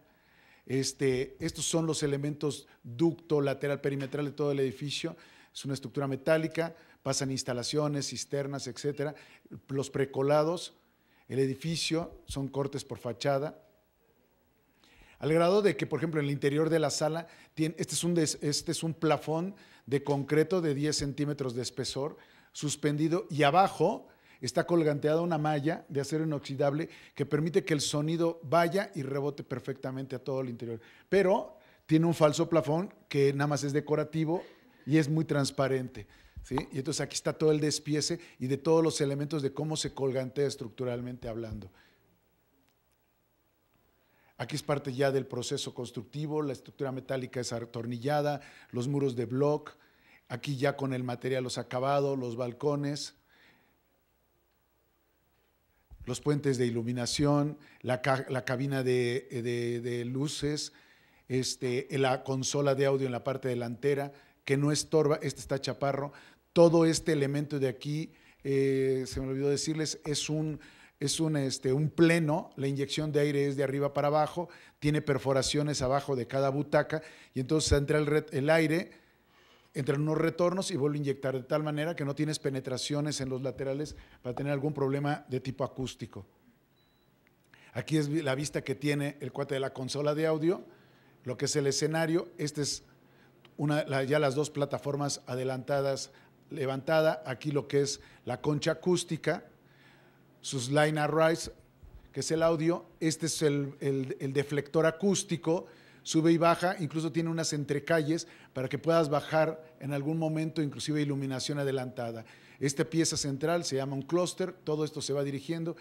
Este, estos son los elementos ducto lateral perimetral de todo el edificio. Es una estructura metálica, pasan instalaciones, cisternas, etcétera. Los precolados, el edificio, son cortes por fachada. Al grado de que, por ejemplo, en el interior de la sala, tiene, este, es un este es un plafón de concreto de 10 centímetros de espesor, suspendido, y abajo está colganteada una malla de acero inoxidable que permite que el sonido vaya y rebote perfectamente a todo el interior. Pero tiene un falso plafón que nada más es decorativo y es muy transparente. Y entonces aquí está todo el despiece y de todos los elementos de cómo se colgantea estructuralmente hablando. Aquí es parte ya del proceso constructivo, la estructura metálica es atornillada, los muros de block, aquí ya con el material, los acabados, los balcones los puentes de iluminación, la, cabina de, luces, este, la consola de audio en la parte delantera, que no estorba, este está chaparro. Todo este elemento de aquí, eh, se me olvidó decirles, es un, es este, un, pleno, la inyección de aire es de arriba para abajo, tiene perforaciones abajo de cada butaca y entonces entra el, el aire entre unos retornos y vuelvo a inyectar de tal manera que no tienes penetraciones en los laterales para tener algún problema de tipo acústico. Aquí es la vista que tiene el cuate de la consola de audio, lo que es el escenario. Este es ya las dos plataformas adelantadas, levantada. Aquí lo que es la concha acústica, sus line arrays, que es el audio. Este es el deflector acústico, sube y baja, incluso tiene unas entrecalles para que puedas bajar en algún momento, inclusive iluminación adelantada. Esta pieza central se llama un clúster, todo esto se va dirigiendo.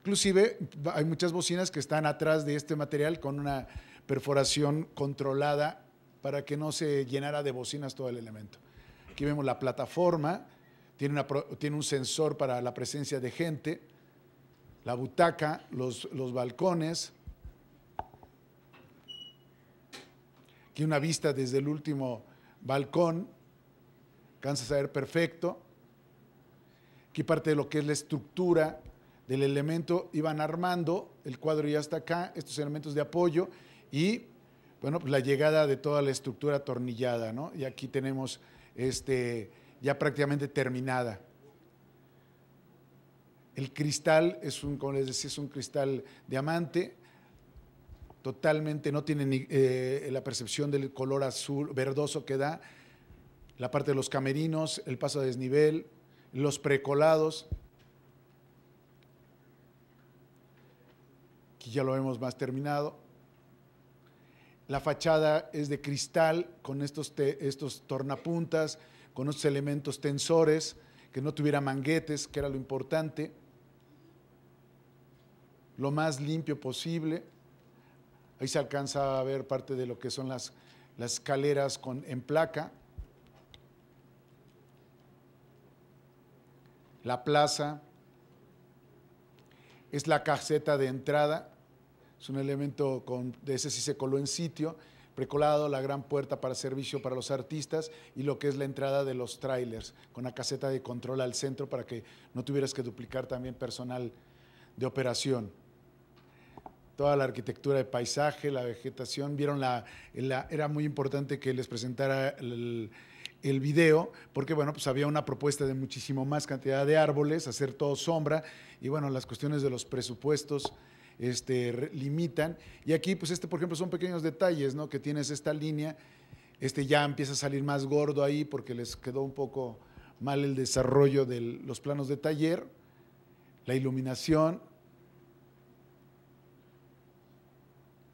Inclusive hay muchas bocinas que están atrás de este material con una perforación controlada para que no se llenara de bocinas todo el elemento. Aquí vemos la plataforma, tiene, tiene un sensor para la presencia de gente, la butaca, los balcones, Aquí una vista desde el último balcón, Cansa saber perfecto. Aquí parte de lo que es la estructura del elemento iban armando, el cuadro ya está acá, estos elementos de apoyo y, bueno, pues la llegada de toda la estructura atornillada, ¿no? Y aquí tenemos este, ya prácticamente terminada. El cristal es un, como les decía, es un cristal diamante, totalmente, no tiene eh, la percepción del color azul, verdoso que da, la parte de los camerinos, el paso a desnivel, los precolados, que ya lo hemos más terminado. La fachada es de cristal con estos, estos tornapuntas, con estos elementos tensores, que no tuviera manguetes, que era lo importante. Lo más limpio posible. Ahí se alcanza a ver parte de lo que son las, escaleras con, en placa. La plaza es la caseta de entrada, es un elemento de ese sí se coló en sitio, precolado la gran puerta para servicio para los artistas y lo que es la entrada de los trailers, con la caseta de control al centro para que no tuvieras que duplicar también personal de operación toda la arquitectura de paisaje, la vegetación. Vieron la, era muy importante que les presentara el, el, video, porque bueno, pues había una propuesta de muchísimo más cantidad de árboles, hacer todo sombra, y bueno, las cuestiones de los presupuestos. Este, limitan. Y aquí, pues este, por ejemplo, son pequeños detalles, ¿no? Que tienes esta línea, este ya empieza a salir más gordo ahí porque les quedó un poco mal el desarrollo de los planos de taller, la iluminación,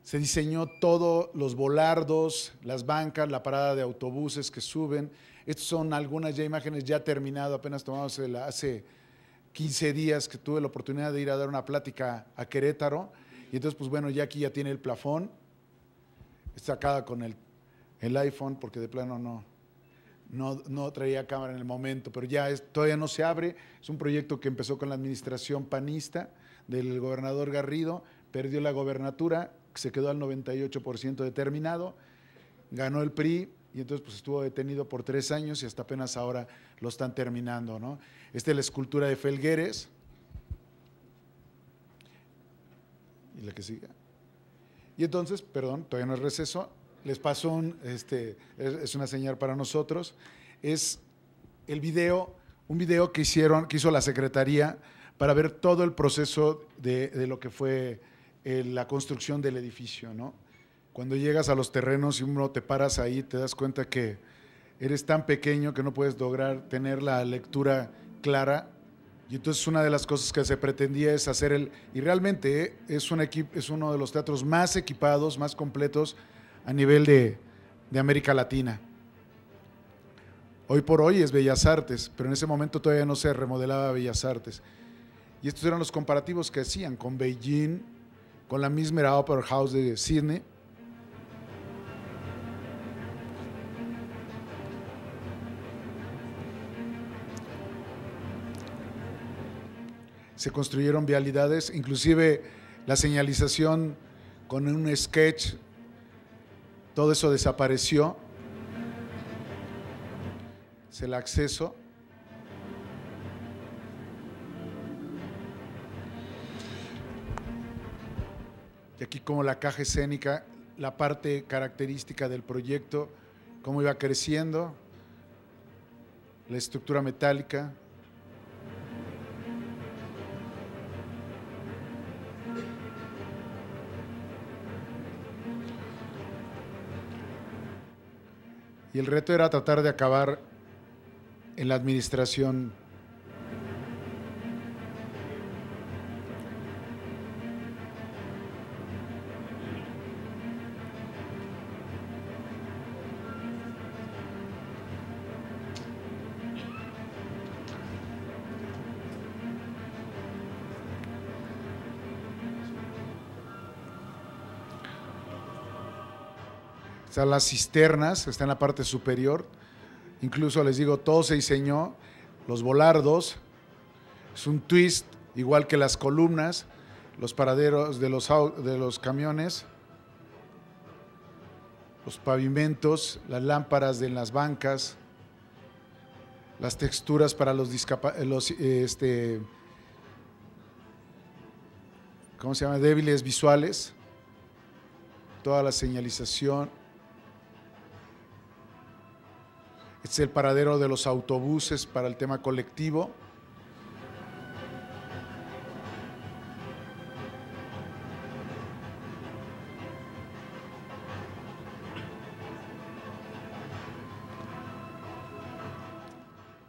Se diseñó todo, los volardos, las bancas, la parada de autobuses que suben. Estas son algunas ya imágenes ya terminadas, apenas tomamos la hace 15 días que tuve la oportunidad de ir a dar una plática a Querétaro. Y entonces, pues bueno, ya aquí ya tiene el plafón. Está con el, iPhone porque de plano no, no, traía cámara en el momento, pero ya es, todavía no se abre. Es un proyecto que empezó con la administración panista del gobernador Garrido, perdió la gobernatura, se quedó al 98% determinado, ganó el PRI y entonces pues estuvo detenido por tres años y hasta apenas ahora lo están terminando. ¿no? Esta es la escultura de Felgueres. Y la que sigue. Y entonces, perdón, todavía no es receso, les paso un, este, es una señal para nosotros, es el video, un video que hicieron, que hizo la Secretaría para ver todo el proceso de, de lo que fue eh, la construcción del edificio, ¿no? Cuando llegas a los terrenos y uno te paras ahí, te das cuenta que eres tan pequeño que no puedes lograr tener la lectura clara. Y entonces una de las cosas que se pretendía es hacer el... Y realmente eh, es, un es uno de los teatros más equipados, más completos a nivel de, de América Latina. Hoy por hoy es Bellas Artes, pero en ese momento todavía no se remodelaba Bellas Artes. Y estos eran los comparativos que hacían con Beijing, con la misma Opera House de Sydney. Se construyeron vialidades, inclusive la señalización con un sketch, todo eso desapareció. se el acceso. aquí como la caja escénica, la parte característica del proyecto, cómo iba creciendo, la estructura metálica. Y el reto era tratar de acabar en la administración Están las cisternas, está en la parte superior. Incluso les digo, todo se diseñó. Los volardos, es un twist, igual que las columnas, los paraderos de los, de los camiones, los pavimentos, las lámparas de las bancas, las texturas para los, eh, este, ¿cómo se llama? Débiles visuales, toda la señalización, Este es el paradero de los autobuses para el tema colectivo.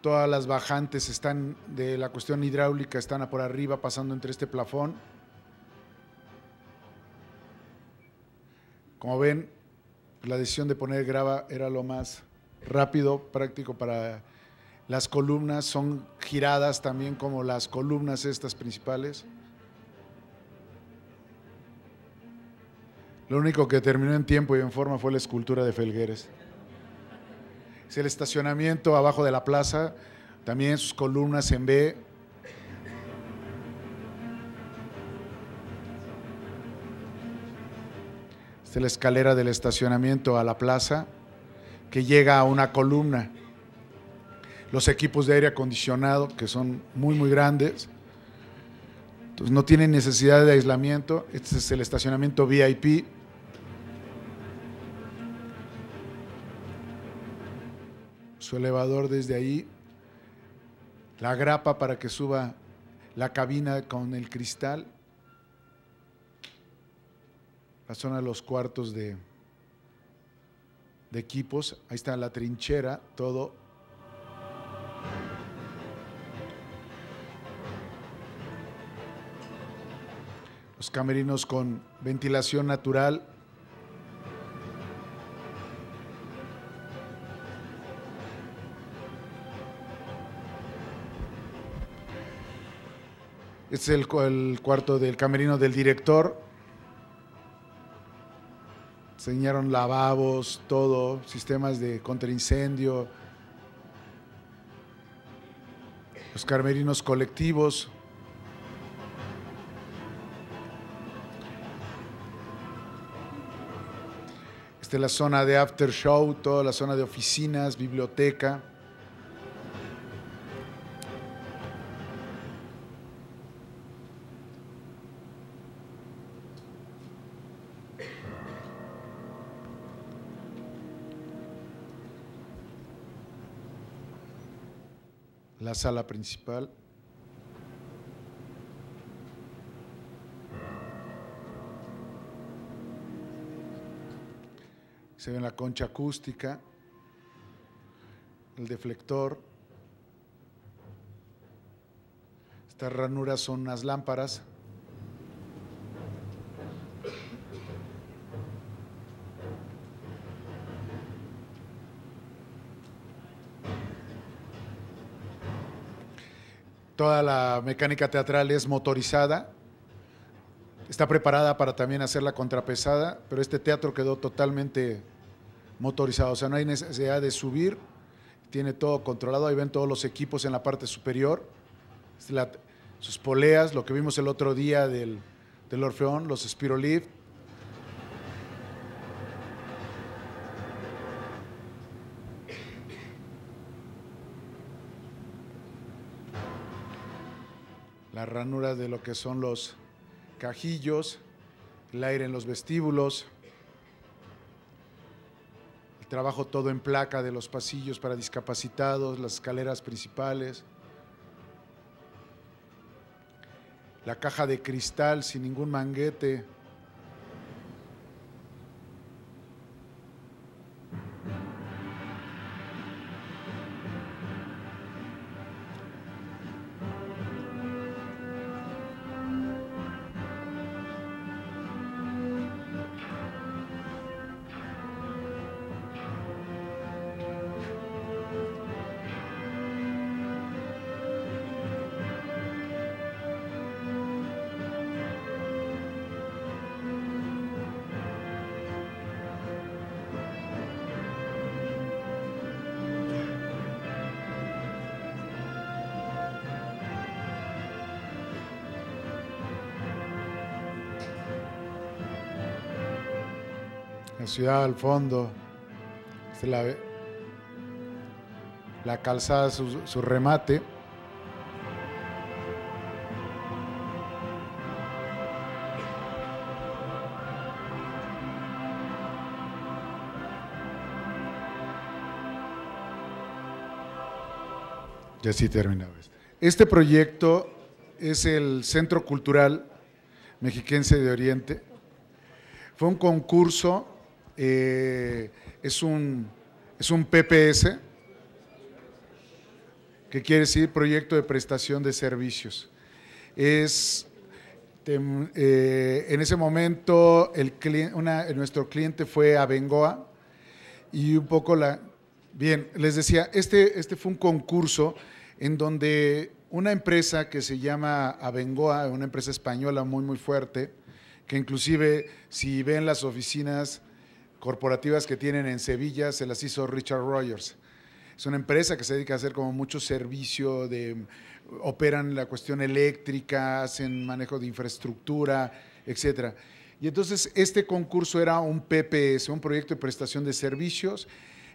todas las bajantes están de la cuestión hidráulica están por arriba pasando entre este plafón. Como ven, la decisión de poner grava era lo más rápido, práctico para las columnas, son giradas también como las columnas estas principales. Lo único que terminó en tiempo y en forma fue la escultura de Felgueres. Es el estacionamiento abajo de la plaza, también sus columnas en B, Esta es la escalera del estacionamiento a la plaza que llega a una columna. Los equipos de aire acondicionado, que son muy, muy grandes. no tienen necesidad de aislamiento. Este es el estacionamiento VIP. Su elevador desde ahí. La grapa para que suba la cabina con el cristal. La zona de los cuartos de, de equipos. Ahí está la trinchera, todo. Los camerinos con ventilación natural. Este es el, cuarto del camerino del director enseñaron lavabos, todo, sistemas de contraincendio, los carmerinos colectivos. Esta la zona de after show, toda la zona de oficinas, biblioteca. la sala principal. Se ve la concha acústica, el deflector. Estas ranuras son las lámparas toda la mecánica teatral es motorizada, está preparada para también hacer la contrapesada, pero este teatro quedó totalmente motorizado, o sea, no hay necesidad de subir, tiene todo controlado, ahí ven todos los equipos en la parte superior, sus poleas, lo que vimos el otro día del, Orfeón, los Spirolift, ranura de lo que son los cajillos, el aire en los vestíbulos, el trabajo todo en placa de los pasillos para discapacitados, las escaleras principales, la caja de cristal sin ningún manguete, la ciudad al fondo, la, calzada, su, remate. Ya así terminaba. Este proyecto es el Centro Cultural Mexiquense de Oriente. Fue un concurso eh, es, un, es un PPS, que quiere decir Proyecto de Prestación de Servicios. Es, eh, en ese momento el nuestro cliente fue a Bengoa y un poco la... Bien, les decía, este, este fue un concurso en donde una empresa que se llama Abengoa, una empresa española muy, muy fuerte, que inclusive si ven las oficinas corporativas que tienen en Sevilla se las hizo Richard Rogers. Es una empresa que se dedica a hacer como mucho servicio de operan la cuestión eléctrica, hacen manejo de infraestructura, etcétera. Y entonces este concurso era un PPS, un proyecto de prestación de servicios,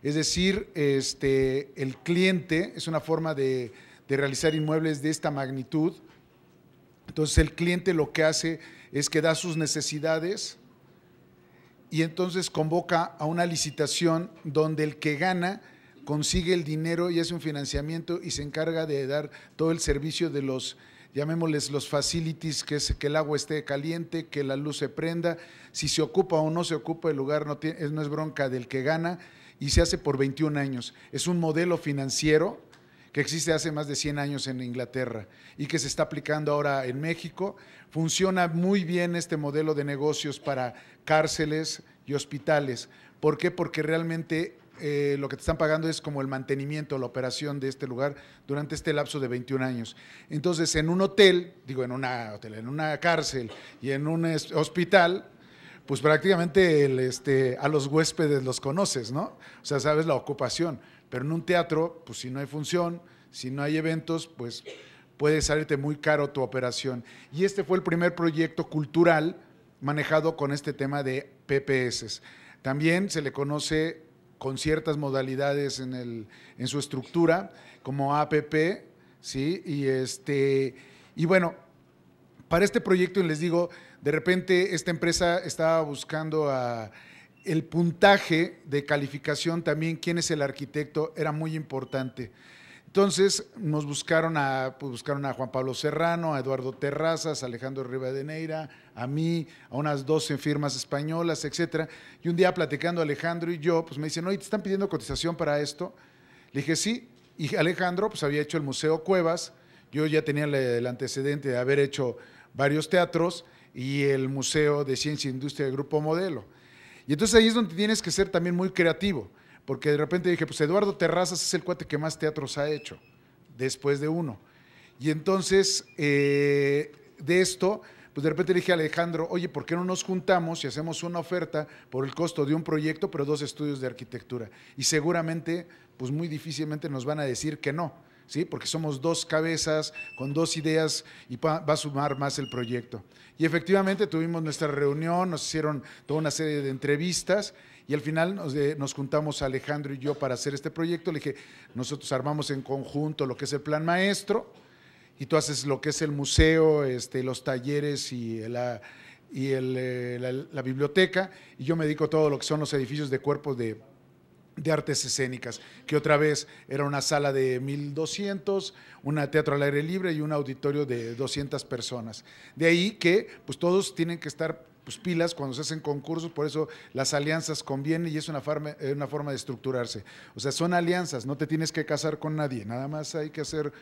es decir, este, el cliente es una forma de, de realizar inmuebles de esta magnitud. Entonces el cliente lo que hace es que da sus necesidades, y entonces convoca a una licitación donde el que gana consigue el dinero y hace un financiamiento y se encarga de dar todo el servicio de los llamémosles los facilities, que es que el agua esté caliente, que la luz se prenda, si se ocupa o no se ocupa el lugar no, no es bronca del que gana y se hace por 21 años. Es un modelo financiero que existe hace más de 100 años en Inglaterra y que se está aplicando ahora en México. Funciona muy bien este modelo de negocios para cárceles y hospitales. ¿Por qué? Porque realmente eh, lo que te están pagando es como el mantenimiento, la operación de este lugar durante este lapso de 21 años. Entonces, en un hotel, digo, en una hotel, en una cárcel y en un hospital, pues prácticamente este, a los huéspedes los conoces, ¿no? O sea, sabes la ocupación. Pero en un teatro, pues si no hay función, si no hay eventos, pues puede salirte muy caro tu operación. Y este fue el primer proyecto cultural manejado con este tema de PPS. También se le conoce con ciertas modalidades en, el, en su estructura como APP, ¿sí? Y, este, y bueno, para este proyecto, les digo, de repente esta empresa estaba buscando a el puntaje de calificación también, quién es el arquitecto, era muy importante. Entonces nos buscaron a, pues, buscaron a Juan Pablo Serrano, a Eduardo Terrazas, a Alejandro Rivadeneira, a mí, a unas 12 firmas españolas, etcétera. Y un día platicando Alejandro y yo, pues me dicen, oye, ¿te están pidiendo cotización para esto? Le dije, sí. Y Alejandro, pues había hecho el Museo Cuevas, yo ya tenía el antecedente de haber hecho varios teatros y el Museo de Ciencia e Industria del Grupo Modelo. Y entonces ahí es donde tienes que ser también muy creativo, porque de repente dije, pues Eduardo Terrazas es el cuate que más teatros ha hecho, después de uno. Y entonces, eh, de esto, pues de repente le dije a Alejandro, oye, ¿por qué no nos juntamos y hacemos una oferta por el costo de un proyecto, pero dos estudios de arquitectura? Y seguramente, pues muy difícilmente nos van a decir que no porque somos dos cabezas con dos ideas y va a sumar más el proyecto. Y efectivamente tuvimos nuestra reunión, nos hicieron toda una serie de entrevistas y al final eh, nos, juntamos Alejandro y yo para hacer este proyecto. Le dije, nosotros armamos en conjunto lo que es el plan maestro y tú haces lo que es el museo, este, los talleres y ah, eh, la, biblioteca, y yo me dedico a todo lo que son los edificios de cuerpos de, de artes escénicas, que otra vez era una sala de 1200, un teatro al aire libre y un auditorio de 200 personas. De ahí que pues todos tienen que estar pues, pilas cuando se hacen concursos, por eso las alianzas convienen y es una forma, eh, una forma de estructurarse. O sea, son alianzas, no te tienes que casar con nadie, nada más hay que hacer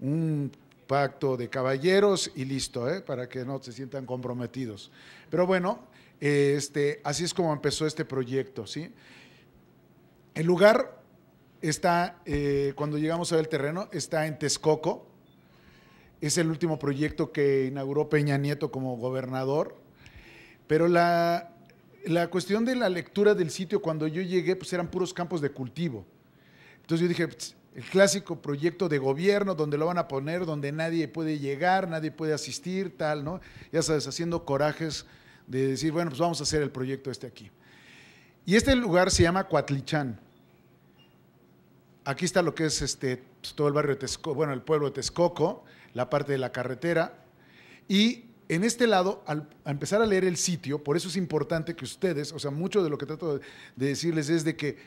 un pacto de caballeros y listo, ¿eh? para que no se sientan comprometidos. Pero bueno, este, así es como empezó este proyecto, ¿sí? El lugar está, eh, cuando llegamos a ver el terreno, está en Texcoco. Es el último proyecto que inauguró Peña Nieto como gobernador. Pero la, la cuestión de la lectura del sitio cuando yo llegué, pues eran puros campos de cultivo. Entonces yo dije, el clásico proyecto de gobierno donde lo van a poner, donde nadie puede llegar, nadie puede asistir, tal, ¿no? Ya sabes, haciendo corajes de decir, bueno, pues vamos a hacer el proyecto este aquí. Y este lugar se llama Coatlichán aquí está lo que es este, pues, todo el barrio de Texcoco, bueno, el pueblo de Texcoco, la parte de la carretera. Y en este lado, al empezar a leer el sitio, por eso es importante que ustedes, o sea, mucho de lo que trato de decirles es de que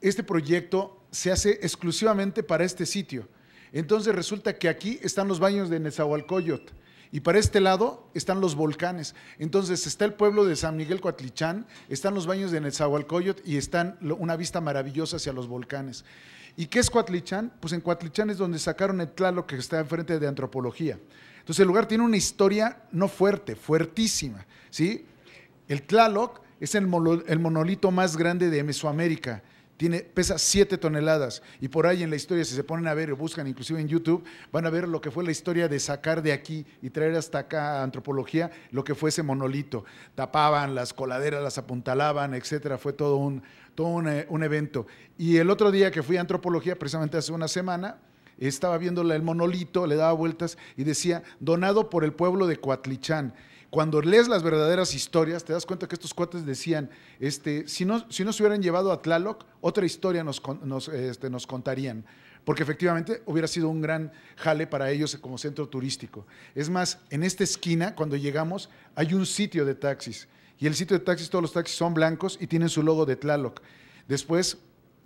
este proyecto se hace exclusivamente para este sitio. Entonces resulta que aquí están los baños de Nezahualcóyotl y para este lado están los volcanes. Entonces está el pueblo de San Miguel Coatlichán, están los baños de Nezahualcóyotl y están una vista maravillosa hacia los volcanes. ¿Y qué es Coatlichán? Pues en Coatlichán es donde sacaron el Tlaloc que está enfrente de antropología. Entonces el lugar tiene una historia no fuerte, fuertísima. ¿sí? El Tlaloc es el, monolito más grande de Mesoamérica pesa 7 toneladas. Y por ahí en la historia, si se ponen a ver o buscan inclusive en YouTube, van a ver lo que fue la historia de sacar de aquí y traer hasta acá a antropología, lo que fue ese monolito. Tapaban las coladeras, las apuntalaban, etcétera. Fue todo un, todo un, eh, evento. Y el otro día que fui a antropología, precisamente hace una semana, estaba viendo el monolito, le daba vueltas y decía, donado por el pueblo de Coatlichán cuando lees las verdaderas historias, te das cuenta que estos cuates decían, este, si, no, si no se hubieran llevado a Tlaloc, otra historia nos, nos, este, nos contarían, porque efectivamente hubiera sido un gran jale para ellos como centro turístico. Es más, en esta esquina, cuando llegamos, hay un sitio de taxis, y el sitio de taxis, todos los taxis son blancos y tienen su logo de Tlaloc. Después,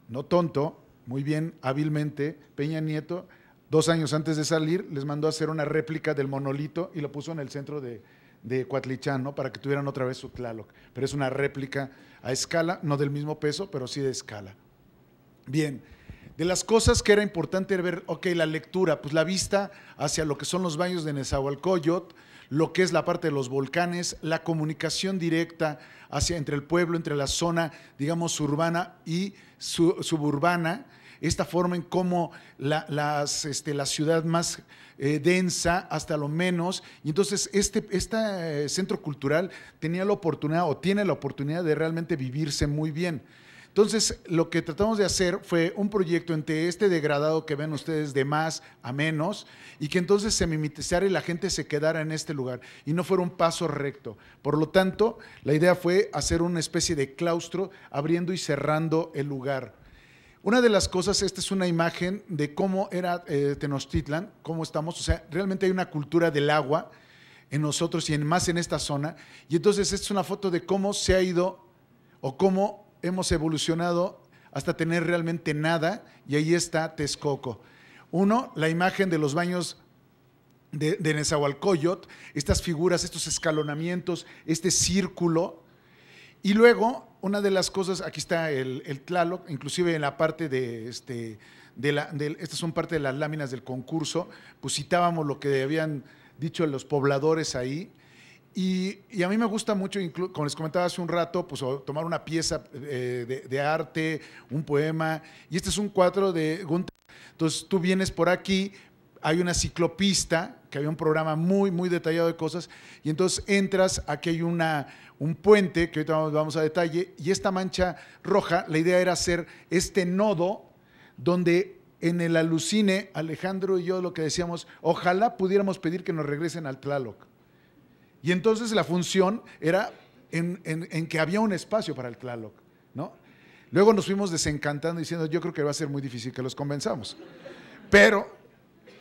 no tonto, muy bien, hábilmente, Peña Nieto, dos años antes de salir, les mandó a hacer una réplica del monolito y lo puso en el centro de de Coatlichán, ¿no? Para que tuvieran otra vez su Tlaloc. Pero es una réplica a escala, no del mismo peso, pero sí de escala. Bien, de las cosas que era importante ver, ok, la lectura, pues la vista hacia lo que son los baños de Nezahualcóyotl, lo que es la parte de los volcanes, la comunicación directa hacia entre el pueblo, entre la zona, digamos, urbana y suburbana, esta forma en cómo la, este, ciudad más eh, densa, hasta lo menos. Y entonces este, eh, centro cultural tenía la oportunidad o tiene la oportunidad de realmente vivirse muy bien. Entonces, lo que tratamos de hacer fue un proyecto entre este degradado que ven ustedes de más a menos y que entonces se mimetizara y la gente se quedara en este lugar y no fuera un paso recto. Por lo tanto, la idea fue hacer una especie de claustro abriendo y cerrando el lugar. Una de las cosas, esta es una imagen de cómo era eh, Tenochtitlan, cómo estamos, o sea, realmente hay una cultura del agua en nosotros y en, más en esta zona. Y entonces esta es una foto de cómo se ha ido o cómo hemos evolucionado hasta tener realmente nada y ahí está Texcoco. Uno, la imagen de los baños de, de Nezahualcóyotl, estas figuras, estos escalonamientos, este círculo. Y luego una de las cosas, aquí está el, el Tlaloc, inclusive en la parte de este, de la, de, estas son parte de las láminas del concurso, pues citábamos lo que habían dicho los pobladores ahí. Y, y a mí me gusta mucho, como les comentaba hace un rato, pues tomar una pieza eh, de, de, arte, un poema. Y este es un cuadro de Gunther. Entonces tú vienes por aquí, hay una ciclopista, que había un programa muy, muy detallado de cosas, y entonces entras, aquí hay una, un puente, que ahorita vamos, a detalle, y esta mancha roja, la idea era hacer este nodo donde en el alucine, Alejandro y yo lo que decíamos, ojalá pudiéramos pedir que nos regresen al Tlaloc. Y entonces la función era en, que había un espacio para el Tlaloc, ¿no? Luego nos fuimos desencantando diciendo, yo creo que va a ser muy difícil que los convenzamos. Pero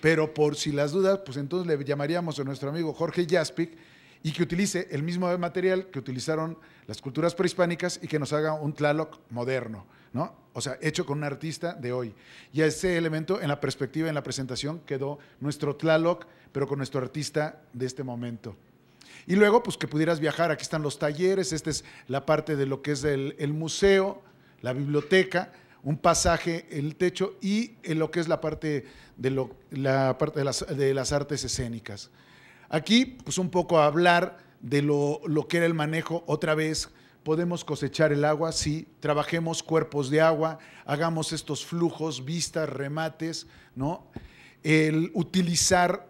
pero por si las dudas, pues entonces le llamaríamos a nuestro amigo Jorge Jaspic y que utilice el mismo material que utilizaron las culturas prehispánicas y que nos haga un Tlaloc moderno, ¿no? O sea, hecho con un artista de hoy. Y a ese elemento, en la perspectiva, en la presentación, quedó nuestro Tlaloc, pero con nuestro artista de este momento. Y luego, pues que pudieras viajar, aquí están los talleres, esta es la parte de lo que es el, el museo, la biblioteca, un pasaje, el techo y en lo que es la parte de, lo, la parte de, las, artes escénicas. Aquí, pues un poco hablar de lo, lo que era el manejo otra vez, podemos cosechar el agua, sí, trabajemos cuerpos de agua, hagamos estos flujos, vistas, remates, ¿no? El utilizar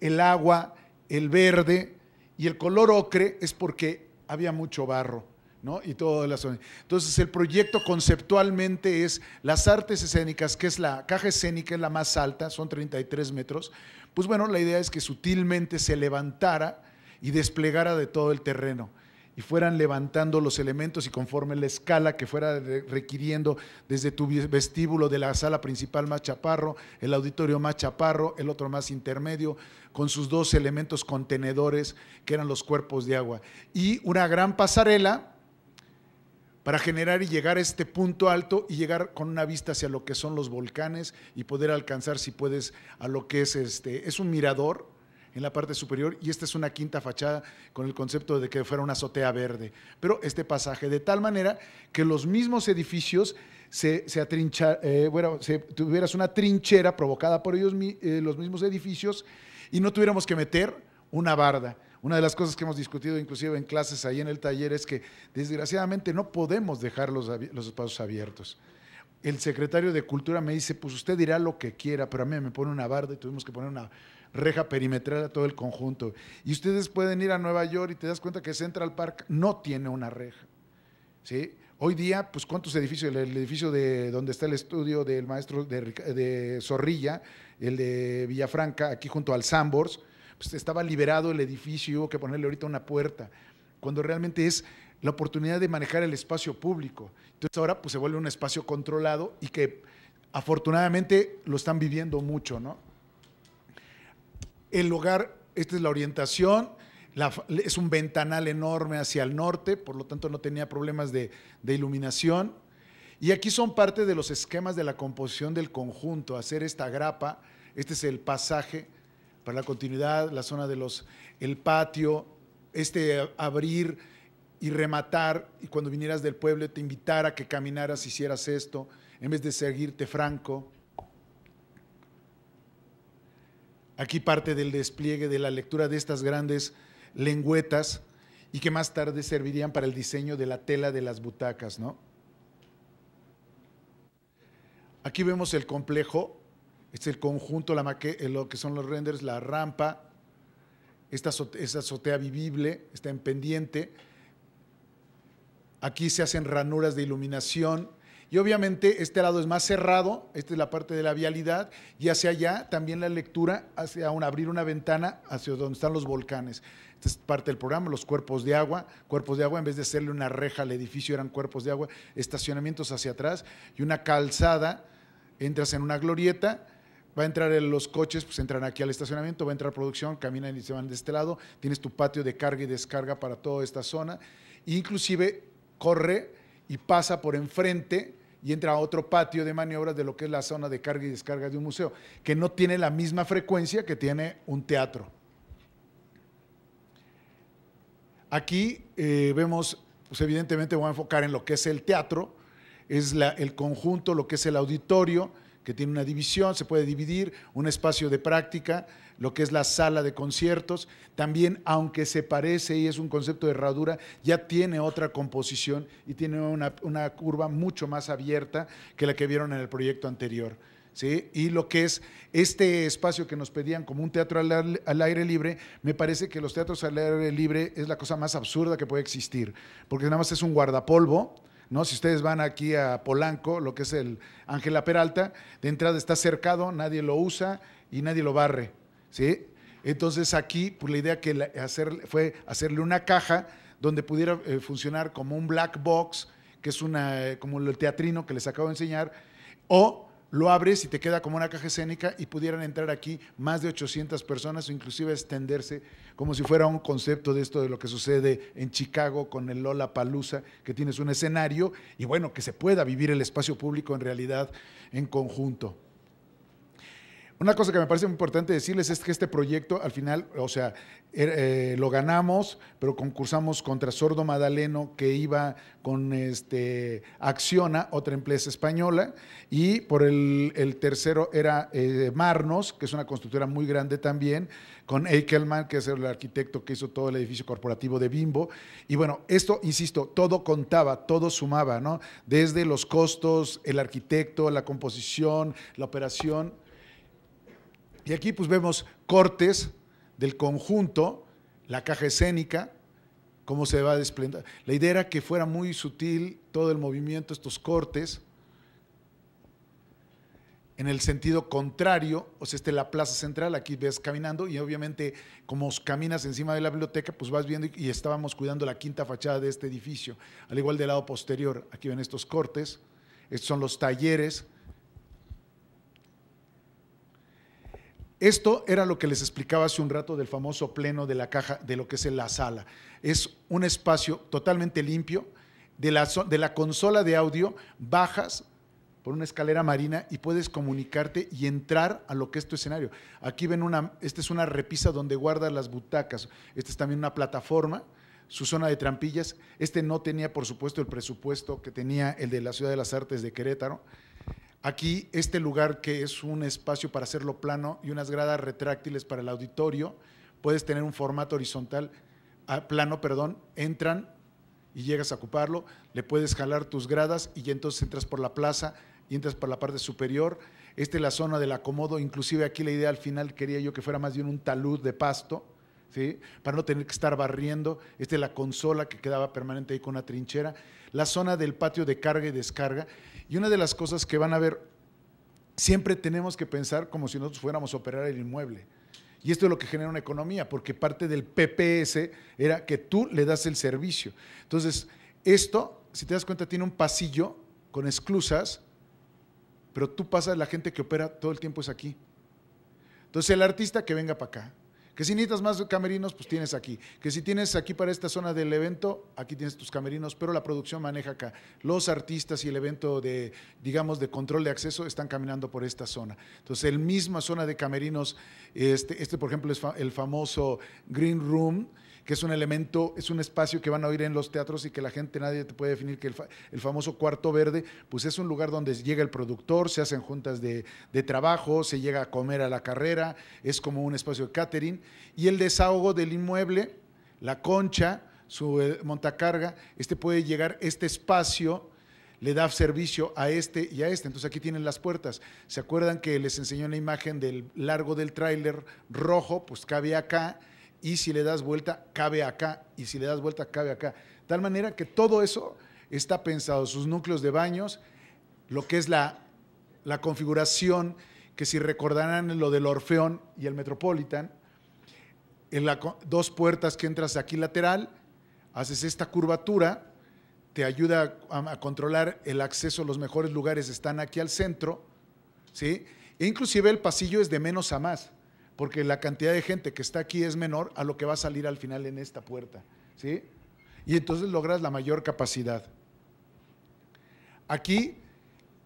el agua, el verde y el color ocre es porque había mucho barro. ¿no? Y todas las Entonces, el proyecto conceptualmente es las artes escénicas, que es la caja escénica, es la más alta, son 33 metros. Pues bueno, la idea es que sutilmente se levantara y desplegara de todo el terreno y fueran levantando los elementos y conforme la escala que fuera requiriendo desde tu vestíbulo de la sala principal más chaparro, el auditorio más chaparro, el otro más intermedio, con sus dos elementos contenedores que eran los cuerpos de agua. Y una gran pasarela para generar y llegar a este punto alto y llegar con una vista hacia lo que son los volcanes y poder alcanzar, si puedes, a lo que es este. Es un mirador en la parte superior y esta es una quinta fachada con el concepto de que fuera una azotea verde. Pero este pasaje, de tal manera que los mismos edificios se, se, eh, bueno, tuvieras una trinchera provocada por ellos eh, los mismos edificios y no tuviéramos que meter una barda. Una de las cosas que hemos discutido inclusive en clases ahí en el taller es que desgraciadamente no podemos dejar los, espacios abiertos. El secretario de Cultura me dice, pues usted dirá lo que quiera, pero a mí me pone una barda y tuvimos que poner una reja perimetral a todo el conjunto. Y ustedes pueden ir a Nueva York y te das cuenta que Central Park no tiene una reja. ¿sí? Hoy día, pues cuántos edificios, el, edificio de donde está el estudio del maestro de, de Zorrilla, el de Villafranca, aquí junto al Sambors, pues, estaba liberado el edificio y hubo que ponerle ahorita una puerta, cuando realmente es la oportunidad de manejar el espacio público. Entonces ahora pues se vuelve un espacio controlado y que afortunadamente lo están viviendo mucho, ¿no? El lugar, esta es la orientación, es un ventanal enorme hacia el norte, por lo tanto no tenía problemas de, de iluminación. Y aquí son parte de los esquemas de la composición del conjunto, hacer esta grapa, este es el pasaje, para la continuidad, la zona de los, el patio, este abrir y rematar, y cuando vinieras del pueblo te invitara a que caminaras, hicieras esto, en vez de seguirte franco. Aquí parte del despliegue de la lectura de estas grandes lengüetas y que más tarde servirían para el diseño de la tela de las butacas, ¿no? Aquí vemos el complejo este es el conjunto, eh, lo que son los renders, la rampa, esta azotea, azotea vivible, está en pendiente. Aquí se hacen ranuras de iluminación. Y obviamente este lado es más cerrado, esta es la parte de la vialidad, y hacia allá también la lectura, hacia un, abrir una ventana hacia donde están los volcanes. Esta es parte del programa, los cuerpos de agua. Cuerpos de agua, en vez de hacerle una reja al edificio, eran cuerpos de agua, estacionamientos hacia atrás y una calzada. Entras en una glorieta va a entrar en los coches, pues entran aquí al estacionamiento, va a entrar producción, caminan y se van de este lado, tienes tu patio de carga y descarga para toda esta zona, inclusive corre y pasa por enfrente y entra a otro patio de maniobras de lo que es la zona de carga y descarga de un museo, que no tiene la misma frecuencia que tiene un teatro. Aquí eh, vemos, pues evidentemente voy a enfocar en lo que es el teatro, es el conjunto, lo que es el auditorio, que tiene una división, se puede dividir, un espacio de práctica, lo que es la sala de conciertos. También, aunque se parece y es un concepto de herradura, ya tiene otra composición y tiene una, curva mucho más abierta que la que vieron en el proyecto anterior. ¿Sí? Y lo que es este espacio que nos pedían como un teatro al, al, aire libre, me parece que los teatros al aire libre es la cosa más absurda que puede existir, porque nada más es un guardapolvo, ¿no? Si ustedes van aquí a Polanco, lo que es el Ángela Peralta, de entrada está cercado, nadie lo usa y nadie lo barre, ¿sí? Entonces aquí, por pues, la idea que hacer, fue hacerle una caja donde pudiera eh, funcionar como un black box, que es una, eh, como el teatrino que les acabo de enseñar, o lo abres y te queda como una caja escénica y pudieran entrar aquí más de 800 personas o inclusive extenderse como si fuera un concepto de esto de lo que sucede en Chicago con el Lola Palusa, que tienes un escenario y bueno, que se pueda vivir el espacio público en realidad en conjunto. Una cosa que me parece muy importante decirles es que este proyecto al final, o sea, er, eh, lo ganamos, pero concursamos contra Sordo Madaleno, que iba con este, Acciona, otra empresa española, y por el, tercero era eh, Marnos, que es una constructora muy grande también, con Eichelman, que es el arquitecto que hizo todo el edificio corporativo de Bimbo. Y bueno, esto, insisto, todo contaba, todo sumaba, ¿no? Desde los costos, el arquitecto, la composición, la operación, y aquí pues vemos cortes del conjunto, la caja escénica, cómo se va a desplendar. La idea era que fuera muy sutil todo el movimiento, estos cortes, en el sentido contrario, o sea, esta es la plaza central, aquí ves caminando y obviamente como caminas encima de la biblioteca, pues vas viendo y estábamos cuidando la quinta fachada de este edificio, al igual del lado posterior, aquí ven estos cortes, estos son los talleres, Esto era lo que les explicaba hace un rato del famoso pleno de la caja, de lo que es la sala. Es un espacio totalmente limpio. De la, de la consola de audio bajas por una escalera marina y puedes comunicarte y entrar a lo que es tu escenario. Aquí ven una, esta es una repisa donde guardas las butacas. Esta es también una plataforma su zona de trampillas. Este no tenía, por supuesto, el presupuesto que tenía el de la Ciudad de las Artes de Querétaro. Aquí, este lugar que es un espacio para hacerlo plano y unas gradas retráctiles para el auditorio, puedes tener un formato horizontal, ah, plano, perdón, entran y llegas a ocuparlo, le puedes jalar tus gradas y entonces entras por la plaza y entras por la parte superior. Esta es la zona del acomodo, inclusive aquí la idea al final quería yo que fuera más bien un talud de pasto, ¿sí? para no tener que estar barriendo. Esta es la consola que quedaba permanente ahí con una trinchera. La zona del patio de carga y descarga. Y una de las cosas que van a ver, siempre tenemos que pensar como si nosotros fuéramos a operar el inmueble. Y esto es lo que genera una economía, porque parte del PPS era que tú le das el servicio. Entonces, esto, si te das cuenta, tiene un pasillo con esclusas, pero tú pasas, la gente que opera todo el tiempo es aquí. Entonces, el artista que venga para acá, que si necesitas más camerinos, pues tienes aquí. Que si tienes aquí para esta zona del evento, aquí tienes tus camerinos, pero la producción maneja acá. Los artistas y el evento de, digamos, de control de acceso están caminando por esta zona. Entonces, el misma zona de camerinos, este, este por ejemplo es el famoso Green Room, que es un elemento, es un espacio que van a oír en los teatros y que la gente, nadie te puede definir que el, famoso cuarto verde, pues es un lugar donde llega el productor, se hacen juntas de, trabajo, se llega a comer a la carrera, es como un espacio de catering, y el desahogo del inmueble, la concha, su eh, montacarga, este puede llegar, este espacio le da servicio a este y a este. Entonces aquí tienen las puertas. ¿Se acuerdan que les enseñó la imagen del largo del tráiler rojo? Pues cabe acá y si le das vuelta, cabe acá, y si le das vuelta, cabe acá. Tal manera que todo eso está pensado, sus núcleos de baños, lo que es la, configuración, que si recordarán lo del Orfeón y el Metropolitan, en las dos puertas que entras aquí lateral, haces esta curvatura, te ayuda a, a controlar el acceso, los mejores lugares están aquí al centro, ¿sí? E inclusive el pasillo es de menos a más porque la cantidad de gente que está aquí es menor a lo que va a salir al final en esta puerta. ¿sí? Y entonces logras la mayor capacidad. Aquí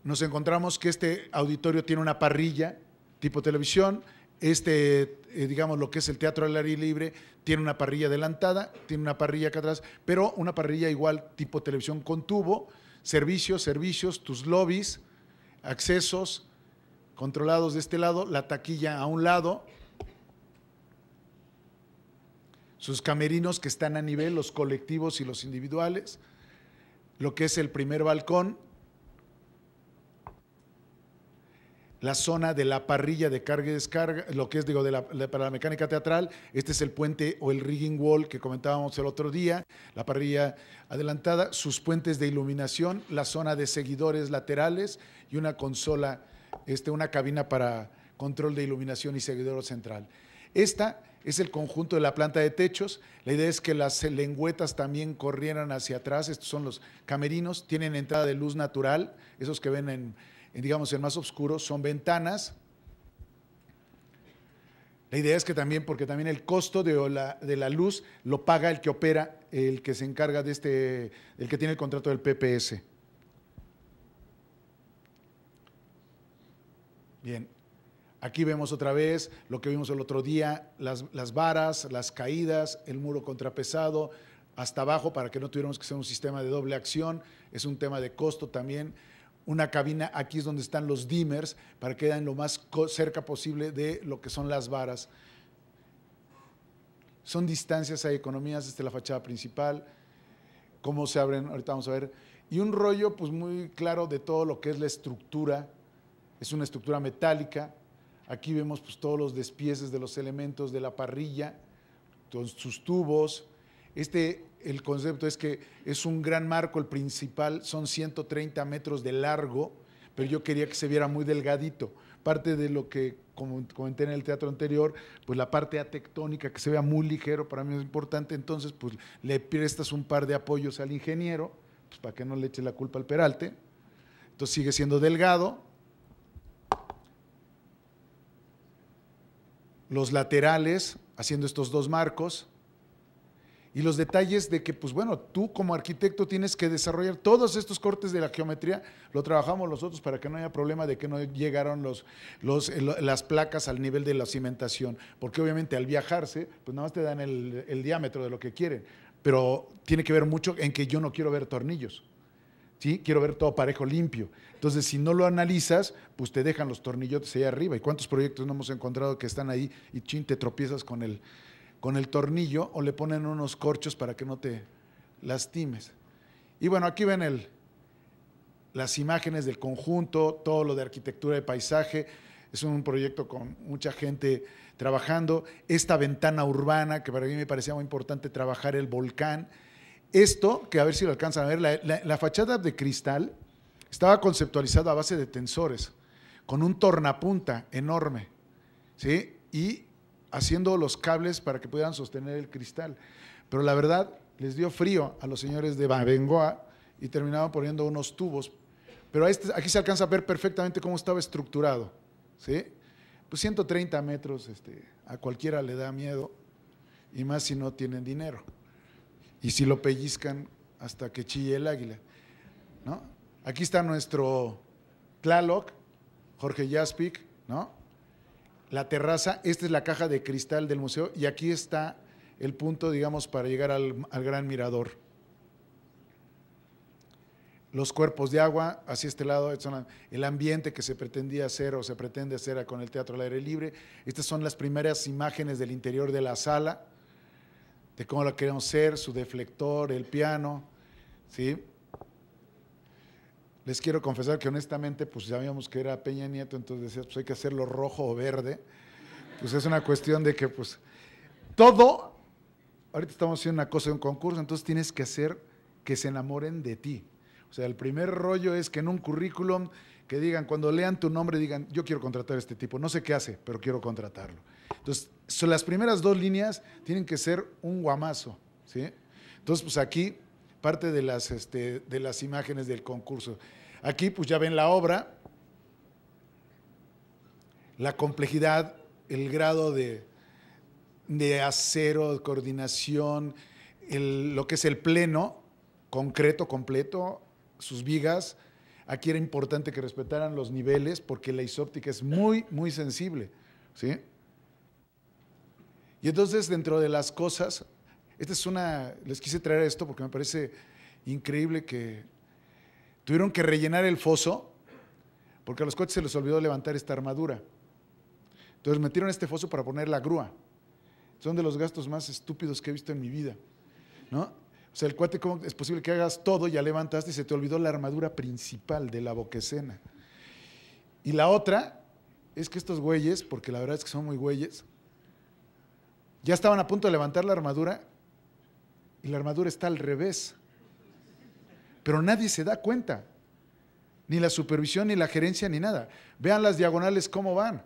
nos encontramos que este auditorio tiene una parrilla tipo televisión, este, eh, digamos, lo que es el teatro al aire libre, tiene una parrilla adelantada, tiene una parrilla acá atrás, pero una parrilla igual tipo televisión con tubo, servicios, servicios, tus lobbies, accesos controlados de este lado, la taquilla a un lado, sus camerinos que están a nivel, los colectivos y los individuales, lo que es el primer balcón, la zona de la parrilla de carga y descarga, lo que es, digo, para la mecánica teatral, este es el puente o el rigging wall que comentábamos el otro día, la parrilla adelantada, sus puentes de iluminación, la zona de seguidores laterales y una consola, este, una cabina para control de iluminación y seguidor central. Esta es el conjunto de la planta de techos. La idea es que las lengüetas también corrieran hacia atrás. Estos son los camerinos, tienen entrada de luz natural. Esos que ven en, digamos, el más oscuro son ventanas. La idea es que también, porque también el costo de la, de la luz lo paga el que opera, el que se encarga de este, el que tiene el contrato del PPS. Bien, Aquí vemos otra vez lo que vimos el otro día, las, varas, las caídas, el muro contrapesado, hasta abajo para que no tuviéramos que ser un sistema de doble acción, es un tema de costo también. Una cabina, aquí es donde están los dimmers, para que queden lo más cerca posible de lo que son las varas. Son distancias a economías, esta es la fachada principal, cómo se abren, ahorita vamos a ver. Y un rollo pues muy claro de todo lo que es la estructura, es una estructura metálica, Aquí vemos pues, todos los despieces de los elementos de la parrilla, sus tubos. Este, el concepto es que es un gran marco, el principal, son 130 metros de largo, pero yo quería que se viera muy delgadito. Parte de lo que comenté en el teatro anterior, pues la parte tectónica que se vea muy ligero para mí es importante, entonces pues le prestas un par de apoyos al ingeniero, pues, para que no le eche la culpa al peralte. Entonces sigue siendo delgado, los laterales haciendo estos dos marcos y los detalles de que, pues bueno, tú como arquitecto tienes que desarrollar todos estos cortes de la geometría, lo trabajamos nosotros para que no haya problema de que no llegaron los, las placas al nivel de la cimentación, porque obviamente al viajarse, pues nada más te dan el, el diámetro de lo que quieren, pero tiene que ver mucho en que yo no quiero ver tornillos. ¿Sí? Quiero ver todo parejo, limpio. Entonces, si no lo analizas, pues te dejan los tornillotes ahí arriba. ¿Y cuántos proyectos no hemos encontrado que están ahí y chin, te tropiezas con el, con el tornillo o le ponen unos corchos para que no te lastimes? Y bueno, aquí ven las imágenes del conjunto, todo lo de arquitectura de paisaje. Es un proyecto con mucha gente trabajando. Esta ventana urbana, que para mí me parecía muy importante trabajar el volcán. Esto, que a ver si lo alcanzan a ver, la fachada de cristal estaba conceptualizado a base de tensores, con un tornapunta enorme, ¿sí? Y haciendo los cables para que pudieran sostener el cristal. Pero la verdad, les dio frío a los señores de Babengoa y terminaban poniendo unos tubos. Pero este, aquí se alcanza a ver perfectamente cómo estaba estructurado, ¿sí? Pues 130 metros, este, a cualquiera le da miedo, y más si no tienen dinero. Y si lo pellizcan hasta que chille el águila, ¿no? Aquí está nuestro Tlaloc, Jorge Jaspic, ¿no? La terraza, esta es la caja de cristal del museo y aquí está el punto, digamos, para llegar al, gran mirador. Los cuerpos de agua, así este lado, el ambiente que se pretendía hacer o se pretende hacer con el teatro al aire libre. Estas son las primeras imágenes del interior de la sala, de cómo la queremos ser, su deflector, el piano, ¿sí? les quiero confesar que honestamente, pues sabíamos que era Peña Nieto, entonces decías, pues hay que hacerlo rojo o verde. Pues es una cuestión de que, pues, todo, ahorita estamos haciendo una cosa de un concurso, entonces tienes que hacer que se enamoren de ti. O sea, el primer rollo es que en un currículum que digan, cuando lean tu nombre, digan, yo quiero contratar a este tipo, no sé qué hace, pero quiero contratarlo. Entonces, las primeras dos líneas tienen que ser un guamazo, ¿sí? Entonces, pues aquí parte de las, este, de las imágenes del concurso. Aquí pues ya ven la obra, la complejidad, el grado de, de acero, coordinación, lo que es el pleno, concreto, completo, sus vigas. Aquí era importante que respetaran los niveles porque la isóptica es muy, muy sensible. ¿sí? Y entonces dentro de las cosas esta es una, les quise traer esto porque me parece increíble que tuvieron que rellenar el foso porque a los coches se les olvidó levantar esta armadura. Entonces metieron este foso para poner la grúa. Son de los gastos más estúpidos que he visto en mi vida. ¿no? O sea, el cuate, ¿cómo es posible que hagas todo, ya levantaste y se te olvidó la armadura principal de la boquecena? Y la otra es que estos güeyes, porque la verdad es que son muy güeyes, ya estaban a punto de levantar la armadura y la armadura está al revés. Pero nadie se da cuenta, ni la supervisión, ni la gerencia, ni nada. Vean las diagonales cómo van.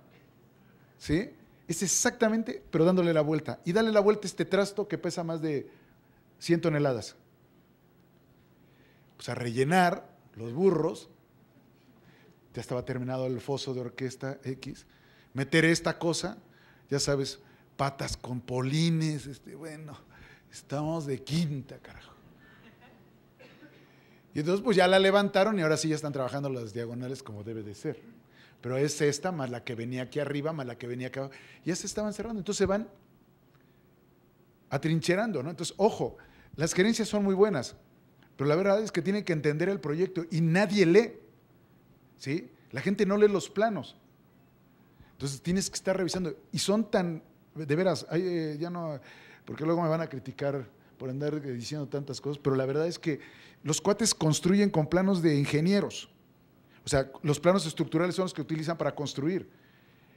¿Sí? Es exactamente, pero dándole la vuelta. Y dale la vuelta a este trasto que pesa más de 100 toneladas. Pues a rellenar los burros, ya estaba terminado el foso de orquesta X, meter esta cosa, ya sabes, patas con polines, este, bueno Estamos de quinta, carajo. Y entonces pues ya la levantaron y ahora sí ya están trabajando las diagonales como debe de ser. Pero es esta más la que venía aquí arriba, más la que venía acá. Ya se estaban cerrando, entonces se van atrincherando, ¿no? Entonces, ojo, las gerencias son muy buenas, pero la verdad es que tienen que entender el proyecto y nadie lee, ¿sí? La gente no lee los planos. Entonces tienes que estar revisando. Y son tan, de veras, eh, ya no porque luego me van a criticar por andar diciendo tantas cosas, pero la verdad es que los cuates construyen con planos de ingenieros. O sea, los planos estructurales son los que utilizan para construir.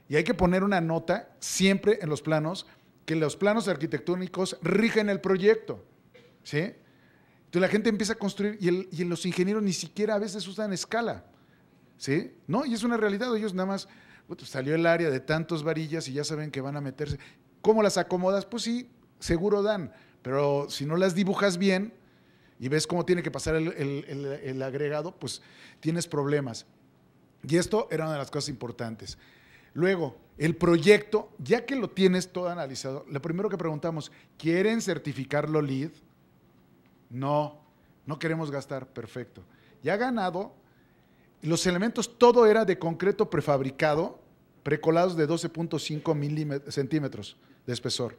Y hay que poner una nota siempre en los planos que los planos arquitectónicos rigen el proyecto. ¿Sí? Entonces la gente empieza a construir y, el, los ingenieros ni siquiera a veces usan escala. ¿Sí? No, y es una realidad. Ellos nada más, salió el área de tantos varillas y ya saben que van a meterse. ¿Cómo las acomodas? Pues sí, seguro dan, pero si no las dibujas bien y ves cómo tiene que pasar el, agregado, pues tienes problemas. Y esto era una de las cosas importantes. Luego, el proyecto, ya que lo tienes todo analizado, lo primero que preguntamos, ¿quieren certificarlo lead? No, no queremos gastar, perfecto. Ya ganado, los elementos, todo era de concreto prefabricado, precolados de 12.5 centímetros de espesor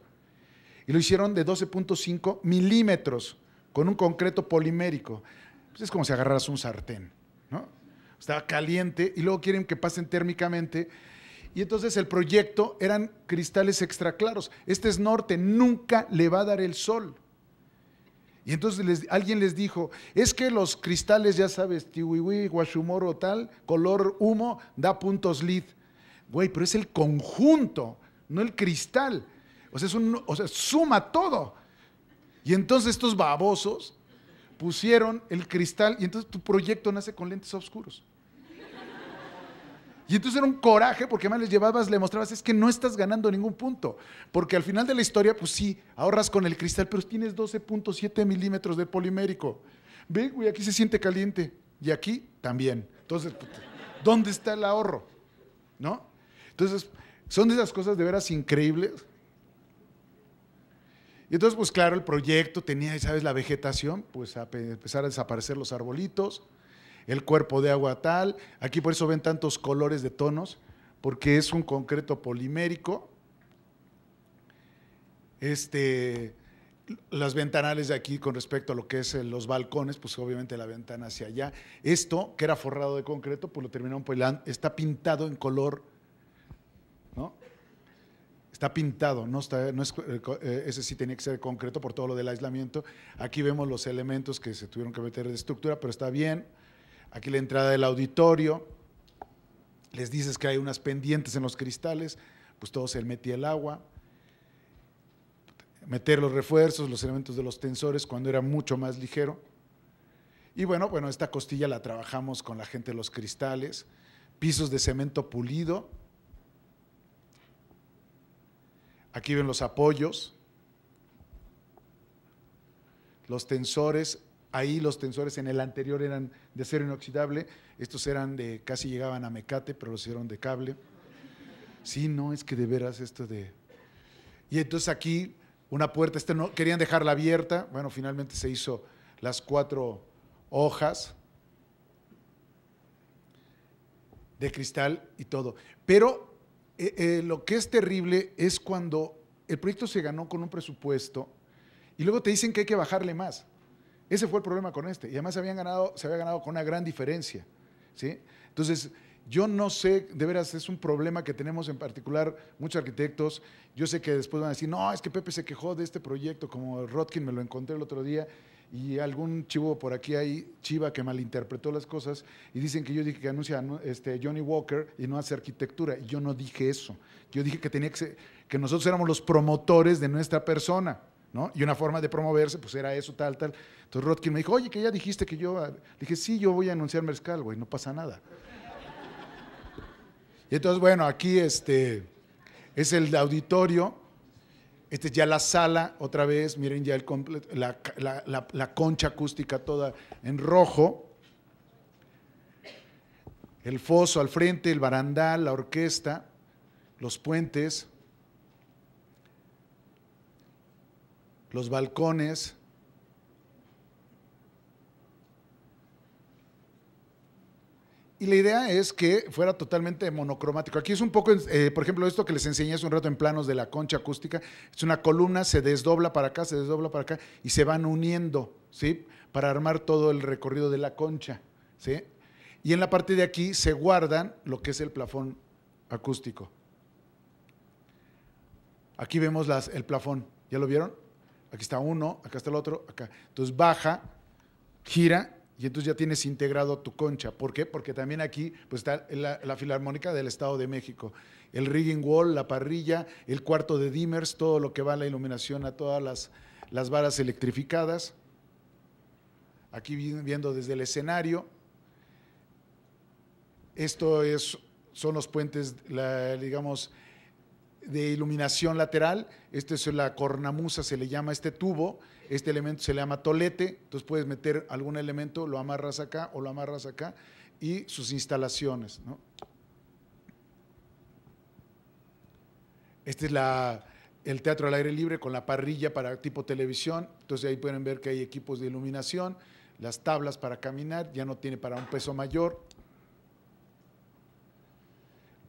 y lo hicieron de 12.5 milímetros con un concreto polimérico. Pues es como si agarraras un sartén, ¿no? Estaba caliente y luego quieren que pasen térmicamente. Y entonces el proyecto eran cristales extra claros. Este es norte, nunca le va a dar el sol. Y entonces alguien les dijo, es que los cristales, ya sabes, tiwiwi, guashumoro tal, color humo, da puntos lid. Güey, pero es el conjunto, no el cristal. O sea, es un, sea, suma todo. Y entonces estos babosos pusieron el cristal y entonces tu proyecto nace con lentes oscuros. Y entonces era un coraje porque además les llevabas, le mostrabas, es que no estás ganando ningún punto. Porque al final de la historia, pues sí, ahorras con el cristal, pero tienes 12.7 milímetros de polimérico. Ve, güey, aquí se siente caliente y aquí también. Entonces, ¿dónde está el ahorro? ¿No? Entonces, son de esas cosas de veras increíbles y entonces, pues claro, el proyecto tenía, ¿sabes? La vegetación, pues a empezar a desaparecer los arbolitos, el cuerpo de agua tal. Aquí por eso ven tantos colores de tonos, porque es un concreto polimérico. Este, las ventanales de aquí con respecto a lo que es eh, los balcones, pues obviamente la ventana hacia allá. Esto, que era forrado de concreto, pues lo terminaron, pues está pintado en color está pintado, no está, eh, eh, ese sí tenía que ser concreto por todo lo del aislamiento. Aquí vemos los elementos que se tuvieron que meter de estructura, pero está bien. Aquí la entrada del auditorio, les dices que hay unas pendientes en los cristales, pues todo se metía el agua. Meter los refuerzos, los elementos de los tensores cuando era mucho más ligero. Y bueno, bueno, esta costilla la trabajamos con la gente de los cristales, pisos de cemento pulido, Aquí ven los apoyos, los tensores. Ahí los tensores en el anterior eran de acero inoxidable, estos eran de, casi llegaban a mecate, pero los hicieron de cable. Sí, no, es que de veras esto de... Y entonces aquí una puerta, este no, querían dejarla abierta, bueno, finalmente se hizo las cuatro hojas de cristal y todo. Pero eh, eh, lo que es terrible es cuando el proyecto se ganó con un presupuesto y luego te dicen que hay que bajarle más. Ese fue el problema con este. Y además ganado, se había ganado con una gran diferencia. ¿sí? Entonces, yo no sé, de veras, es un problema que tenemos en particular muchos arquitectos. Yo sé que después van a decir, no, es que Pepe se quejó de este proyecto, como Rotkin me lo encontré el otro día y algún chivo por aquí hay, chiva que malinterpretó las cosas y dicen que yo dije que anuncia este, Johnny Walker y no hace arquitectura. Y yo no dije eso. Yo dije que, tenía que, que nosotros éramos los promotores de nuestra persona. ¿No? Y una forma de promoverse, pues era eso, tal, tal. Entonces Rodkin me dijo, oye, que ya dijiste que yo. Ah", dije, sí, yo voy a anunciar Mezcal, güey, no pasa nada. Y entonces, bueno, aquí este es el auditorio esta es ya la sala, otra vez, miren ya el la concha acústica toda en rojo. El foso al frente, el barandal, la orquesta, los puentes, los balcones, Y la idea es que fuera totalmente monocromático. Aquí es un poco, eh, por ejemplo, esto que les enseñé hace un rato en planos de la concha acústica, es una columna, se desdobla para acá, se desdobla para acá y se van uniendo, ¿sí? Para armar todo el recorrido de la concha, ¿sí? Y en la parte de aquí se guardan lo que es el plafón acústico. Aquí vemos el plafón, ¿ya lo vieron? Aquí está uno, acá está el otro, acá. Entonces baja, gira y entonces ya tienes integrado tu concha. ¿Por qué? Porque también aquí pues, está la, Filarmónica del Estado de México, el rigging wall, la parrilla, el cuarto de dimmers, todo lo que va a la iluminación a todas las, las varas electrificadas. Aquí viendo desde el escenario. Esto son los puentes, digamos, de iluminación lateral. Esta es la cornamusa, se le llama este tubo este elemento se le llama tolete, entonces puedes meter algún elemento, lo amarras acá o lo amarras acá y sus instalaciones. Este es el teatro al aire libre con la parrilla para tipo televisión, entonces ahí pueden ver que hay equipos de iluminación, las tablas para caminar, ya no tiene para un peso mayor,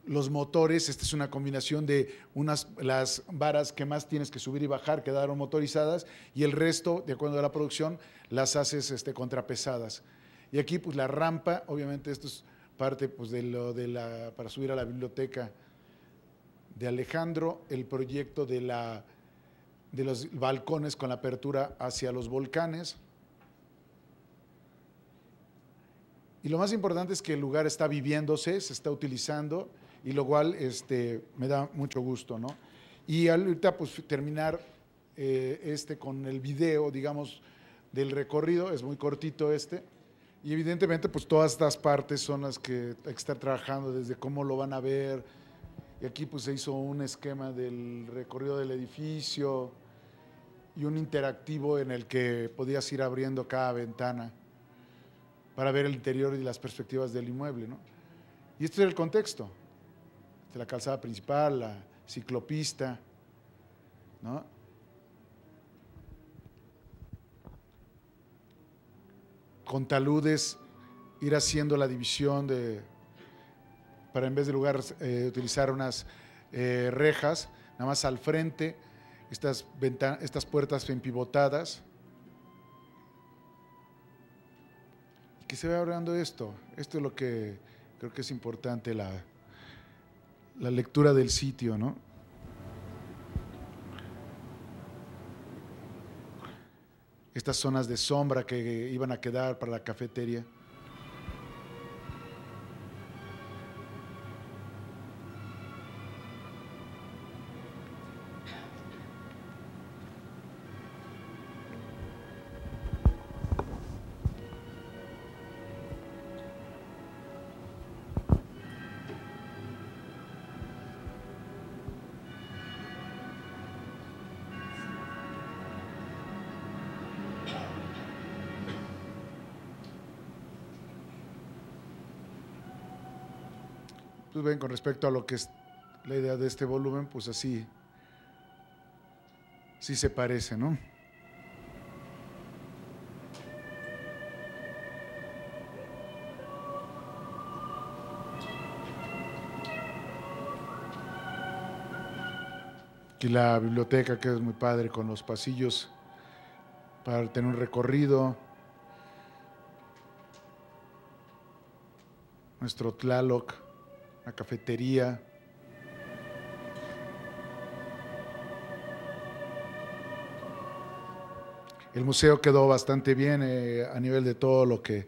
los motores, esta es una combinación de unas, las varas que más tienes que subir y bajar quedaron motorizadas y el resto, de acuerdo a la producción, las haces este, contrapesadas. Y aquí, pues la rampa, obviamente esto es parte pues, de lo de la, para subir a la biblioteca de Alejandro, el proyecto de, la, de los balcones con la apertura hacia los volcanes. Y lo más importante es que el lugar está viviéndose, se está utilizando y lo cual este, me da mucho gusto, ¿no? Y ahorita pues terminar eh, este con el video, digamos, del recorrido, es muy cortito este, y evidentemente pues todas estas partes son las que hay que estar trabajando desde cómo lo van a ver, y aquí pues se hizo un esquema del recorrido del edificio y un interactivo en el que podías ir abriendo cada ventana para ver el interior y las perspectivas del inmueble, ¿no? Y este es el contexto la calzada principal, la ciclopista, ¿no? Con taludes, ir haciendo la división de, para en vez de lugar eh, utilizar unas eh, rejas, nada más al frente, estas, estas puertas empivotadas. Y se ve hablando esto. Esto es lo que creo que es importante, la, la lectura del sitio, ¿no? Estas zonas de sombra que iban a quedar para la cafetería. con respecto a lo que es la idea de este volumen, pues así, sí se parece, ¿no? Aquí la biblioteca que es muy padre con los pasillos para tener un recorrido. Nuestro Tlaloc la cafetería. El museo quedó bastante bien eh, a nivel de todo lo que,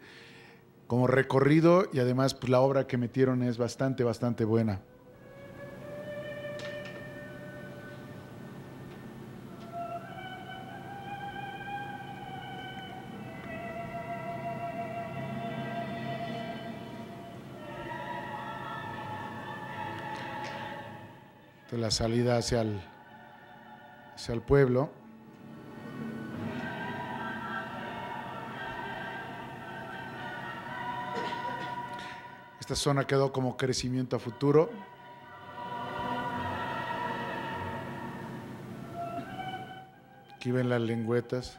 como recorrido y además pues, la obra que metieron es bastante, bastante buena. de la salida hacia el, hacia el pueblo. Esta zona quedó como crecimiento a futuro. Aquí ven las lengüetas.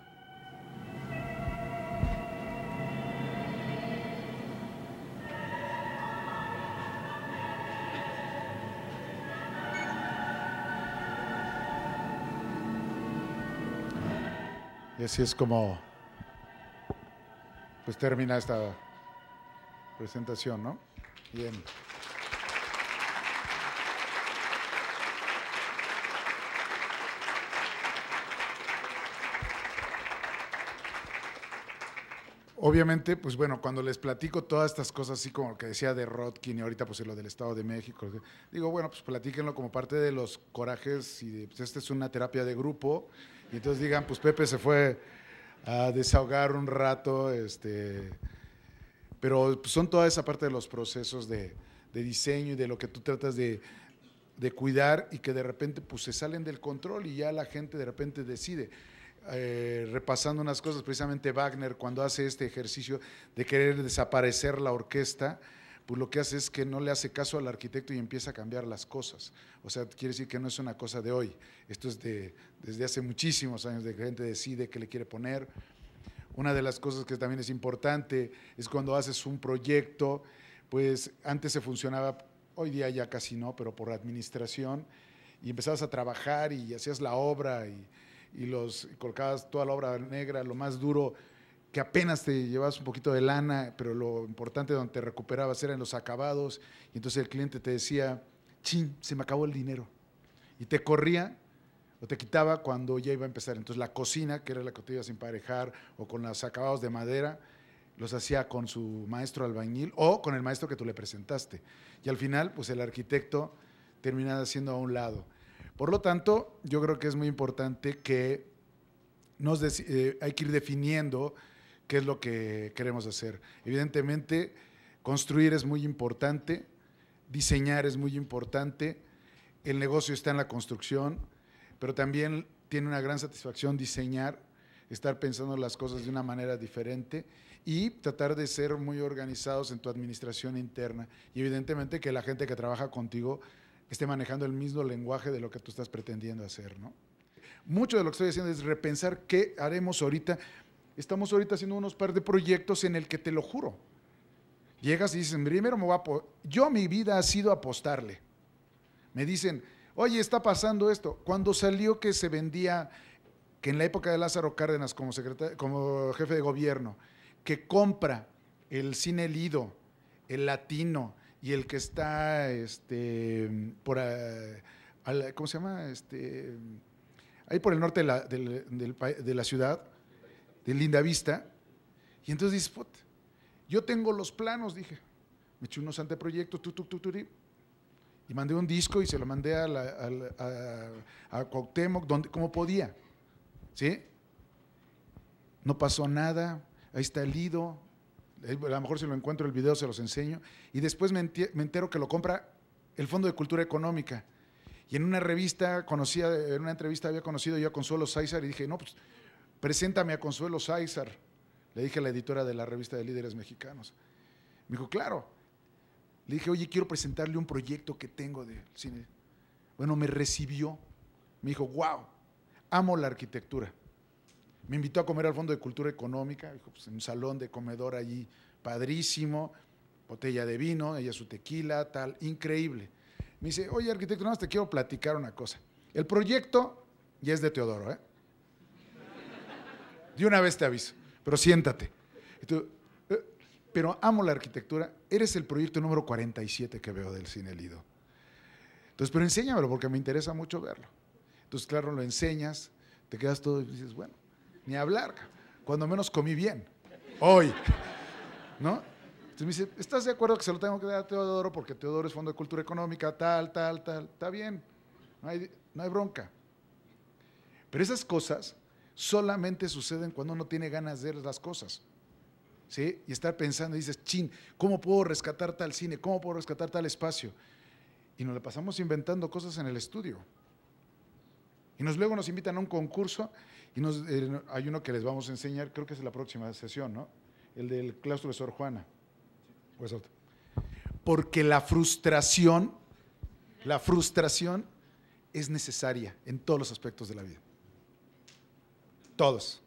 Y así es como pues termina esta presentación, ¿no? Bien. Obviamente, pues bueno, cuando les platico todas estas cosas, así como lo que decía de Rodkin y ahorita pues lo del Estado de México, digo, bueno, pues platíquenlo como parte de los corajes y pues esta es una terapia de grupo y entonces digan, pues Pepe se fue a desahogar un rato, este, pero pues, son toda esa parte de los procesos de, de diseño y de lo que tú tratas de, de, cuidar y que de repente pues se salen del control y ya la gente de repente decide. Eh, repasando unas cosas, precisamente Wagner cuando hace este ejercicio de querer desaparecer la orquesta, pues lo que hace es que no le hace caso al arquitecto y empieza a cambiar las cosas. O sea, quiere decir que no es una cosa de hoy, esto es de, desde hace muchísimos años de que gente decide qué le quiere poner. Una de las cosas que también es importante es cuando haces un proyecto, pues antes se funcionaba, hoy día ya casi no, pero por administración, y empezabas a trabajar y hacías la obra y, los y colocabas toda la obra negra, lo más duro, que apenas te llevabas un poquito de lana, pero lo importante donde te recuperabas era en los acabados, y entonces el cliente te decía, chin, se me acabó el dinero, y te corría o te quitaba cuando ya iba a empezar. Entonces la cocina, que era la que te ibas a emparejar, o con los acabados de madera, los hacía con su maestro albañil o con el maestro que tú le presentaste. Y al final, pues el arquitecto terminaba siendo a un lado. Por lo tanto, yo creo que es muy importante que nos eh, hay que ir definiendo qué es lo que queremos hacer. Evidentemente, construir es muy importante, diseñar es muy importante, el negocio está en la construcción, pero también tiene una gran satisfacción diseñar, estar pensando las cosas de una manera diferente y tratar de ser muy organizados en tu administración interna. Y evidentemente que la gente que trabaja contigo esté manejando el mismo lenguaje de lo que tú estás pretendiendo hacer, ¿no? Mucho de lo que estoy haciendo es repensar qué haremos ahorita Estamos ahorita haciendo unos par de proyectos en el que te lo juro. Llegas y dicen, primero me voy a... Yo mi vida ha sido apostarle. Me dicen, oye, está pasando esto. Cuando salió que se vendía, que en la época de Lázaro Cárdenas como, como jefe de gobierno, que compra el cine Lido, el latino y el que está este, por... ¿Cómo se llama? Este, ahí por el norte de la, de la ciudad de Linda Vista. Y entonces dices, yo tengo los planos, dije. Me eché unos anteproyectos, y mandé un disco y se lo mandé a, la, donde, como podía. ¿Sí? No pasó nada, ahí está el Lido, a lo mejor si lo encuentro el video se los enseño, y después me entero que lo compra el Fondo de Cultura Económica. Y en una revista conocía, en una entrevista había conocido yo a Consuelo Sáizar y dije, no, pues preséntame a Consuelo Sáizar, le dije a la editora de la revista de líderes mexicanos. Me dijo, claro. Le dije, oye, quiero presentarle un proyecto que tengo de cine. Bueno, me recibió. Me dijo, wow, amo la arquitectura. Me invitó a comer al Fondo de Cultura Económica, dijo, pues, en un salón de comedor allí, padrísimo, botella de vino, ella su tequila, tal, increíble. Me dice, oye, arquitecto, nada más te quiero platicar una cosa. El proyecto ya es de Teodoro, ¿eh? de una vez te aviso, pero siéntate. Eh, pero amo la arquitectura, eres el proyecto número 47 que veo del Cine Lido. Entonces, pero enséñamelo porque me interesa mucho verlo. Entonces, claro, lo enseñas, te quedas todo y dices, bueno, ni hablar, cuando menos comí bien, hoy, ¿no? Entonces me dice, ¿estás de acuerdo que se lo tengo que dar a Teodoro porque Teodoro es Fondo de Cultura Económica, tal, tal, tal? Está bien, no hay, no hay bronca. Pero esas cosas solamente suceden cuando uno tiene ganas de ver las cosas. ¿Sí? Y estar pensando dices, chin, ¿cómo puedo rescatar tal cine? ¿Cómo puedo rescatar tal espacio? Y nos la pasamos inventando cosas en el estudio. Y nos, luego nos invitan a un concurso y nos, eh, hay uno que les vamos a enseñar, creo que es la próxima sesión, ¿no? El del claustro de Sor Juana. Pues, porque la frustración, la frustración es necesaria en todos los aspectos de la vida todos.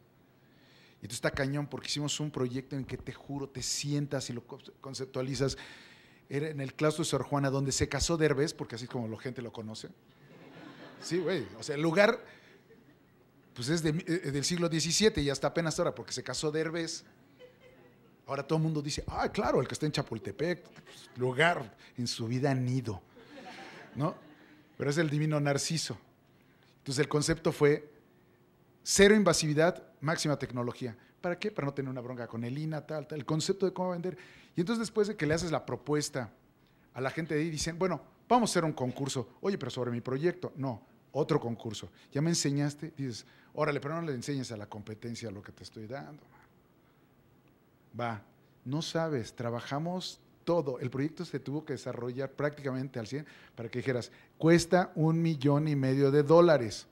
Y tú está cañón porque hicimos un proyecto en que te juro, te sientas y lo conceptualizas. Era en el claustro de Sor Juana, donde se casó Derbez, porque así como la gente lo conoce. Sí, güey. O sea, el lugar, pues es eh, del siglo XVII y hasta apenas ahora, porque se casó Derbez. Ahora todo el mundo dice, ah, claro, el que está en Chapultepec, pues, lugar en su vida nido, ¿no? Pero es el divino Narciso. Entonces el concepto fue Cero invasividad, máxima tecnología. ¿Para qué? Para no tener una bronca con el INA, tal, tal, el concepto de cómo vender. Y entonces después de que le haces la propuesta a la gente de ahí, dicen, bueno, vamos a hacer un concurso. Oye, pero sobre mi proyecto. No, otro concurso. Ya me enseñaste, dices, órale, pero no le enseñes a la competencia lo que te estoy dando. Va, no sabes, trabajamos todo. El proyecto se tuvo que desarrollar prácticamente al 100 para que dijeras, cuesta un millón y medio de dólares.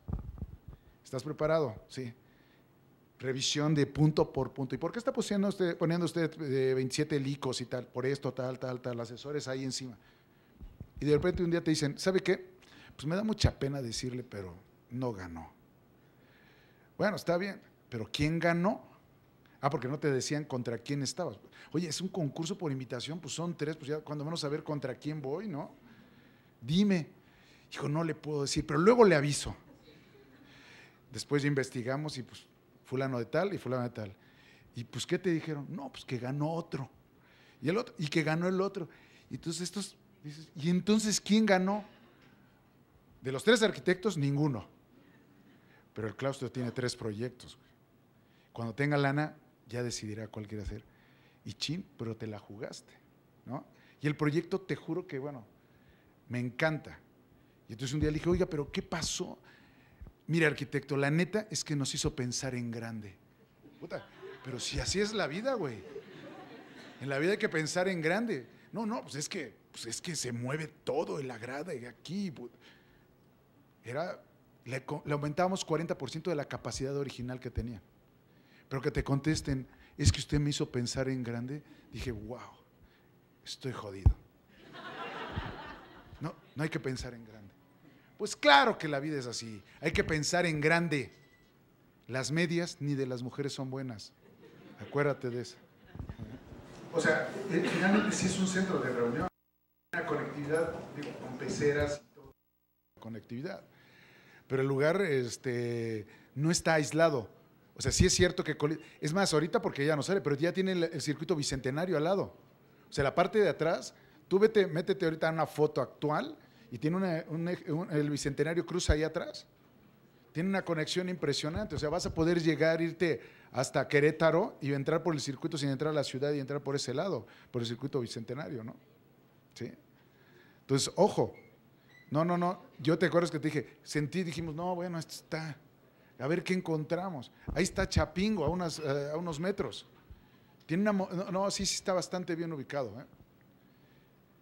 ¿Estás preparado? Sí. Revisión de punto por punto. ¿Y por qué está poniendo usted, poniendo usted 27 eh, licos y tal? Por esto, tal, tal, tal, asesores ahí encima. Y de repente un día te dicen, ¿sabe qué? Pues me da mucha pena decirle, pero no ganó. Bueno, está bien, pero ¿quién ganó? Ah, porque no te decían contra quién estabas. Oye, es un concurso por invitación, pues son tres, pues ya cuando menos saber contra quién voy, ¿no? Dime. Dijo, no le puedo decir, pero luego le aviso después investigamos y pues fulano de tal y fulano de tal. Y pues, ¿qué te dijeron? No, pues que ganó otro. Y el otro, y que ganó el otro. Y entonces estos, ¿y entonces quién ganó? De los tres arquitectos, ninguno. Pero el claustro tiene tres proyectos. Cuando tenga lana, ya decidirá cuál quiere hacer. Y chin, pero te la jugaste, ¿no? Y el proyecto, te juro que, bueno, me encanta. Y entonces un día le dije, oiga, pero ¿qué pasó? Mire, arquitecto, la neta es que nos hizo pensar en grande. Puta, pero si así es la vida, güey. En la vida hay que pensar en grande. No, no, pues es que, pues es que se mueve todo en la grada y aquí. Era, le, le aumentábamos 40% de la capacidad original que tenía. Pero que te contesten, es que usted me hizo pensar en grande. Dije, wow, estoy jodido. No, no hay que pensar en grande. Pues claro que la vida es así. Hay que pensar en grande. Las medias ni de las mujeres son buenas. Acuérdate de eso. O sea, eh, finalmente sí es un centro de reunión. Una conectividad digo, con peceras y todo. Conectividad. Pero el lugar este, no está aislado. O sea, sí es cierto que. Es más, ahorita porque ya no sale, pero ya tiene el circuito bicentenario al lado. O sea, la parte de atrás, tú vete, métete ahorita en una foto actual y tiene un, el Bicentenario Cruz ahí atrás. Tiene una conexión impresionante, o sea, vas a poder llegar, irte hasta Querétaro y entrar por el circuito sin entrar a la ciudad y entrar por ese lado, por el circuito bicentenario, ¿no? ¿Sí? Entonces, ojo, no, no, no, yo te acuerdas que te dije, sentí, dijimos, no, bueno, esto está, a ver qué encontramos. Ahí está Chapingo, a, eh, a unos metros. Tiene una, no, sí, sí está bastante bien ubicado. ¿eh?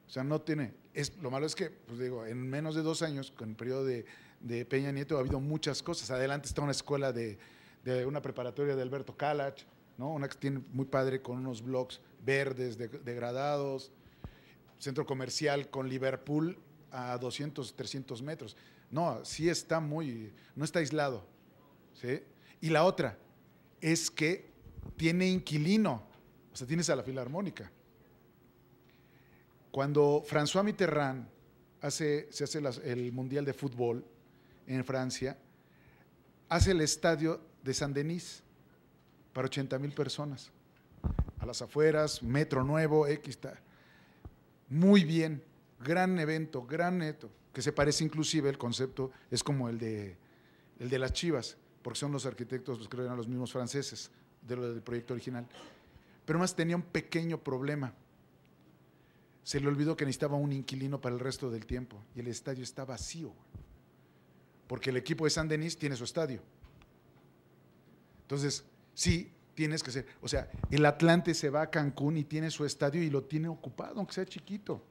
O sea, no tiene. Es, lo malo es que, pues digo, en menos de dos años, con el periodo de, Peña Nieto, ha habido muchas cosas. Adelante está una escuela de, una preparatoria de Alberto Calach, ¿no? Una que tiene muy padre con unos blogs verdes, degradados, centro comercial con Liverpool a 200, 300 metros. No, sí está muy, no está aislado. ¿sí? Y la otra es que tiene inquilino, o sea, tienes a la filarmónica. Cuando François Mitterrand hace, se hace el Mundial de Fútbol en Francia, hace el estadio de Saint-Denis para 80 mil personas. A las afueras, Metro Nuevo, X. Está. Muy bien, gran evento, gran neto, que se parece inclusive, el concepto es como el de, el de las chivas, porque son los arquitectos los que eran los mismos franceses de del proyecto original. Pero más tenía un pequeño problema se le olvidó que necesitaba un inquilino para el resto del tiempo y el estadio está vacío. Porque el equipo de San Denis tiene su estadio. Entonces, sí, tienes que ser. O sea, el Atlante se va a Cancún y tiene su estadio y lo tiene ocupado, aunque sea chiquito.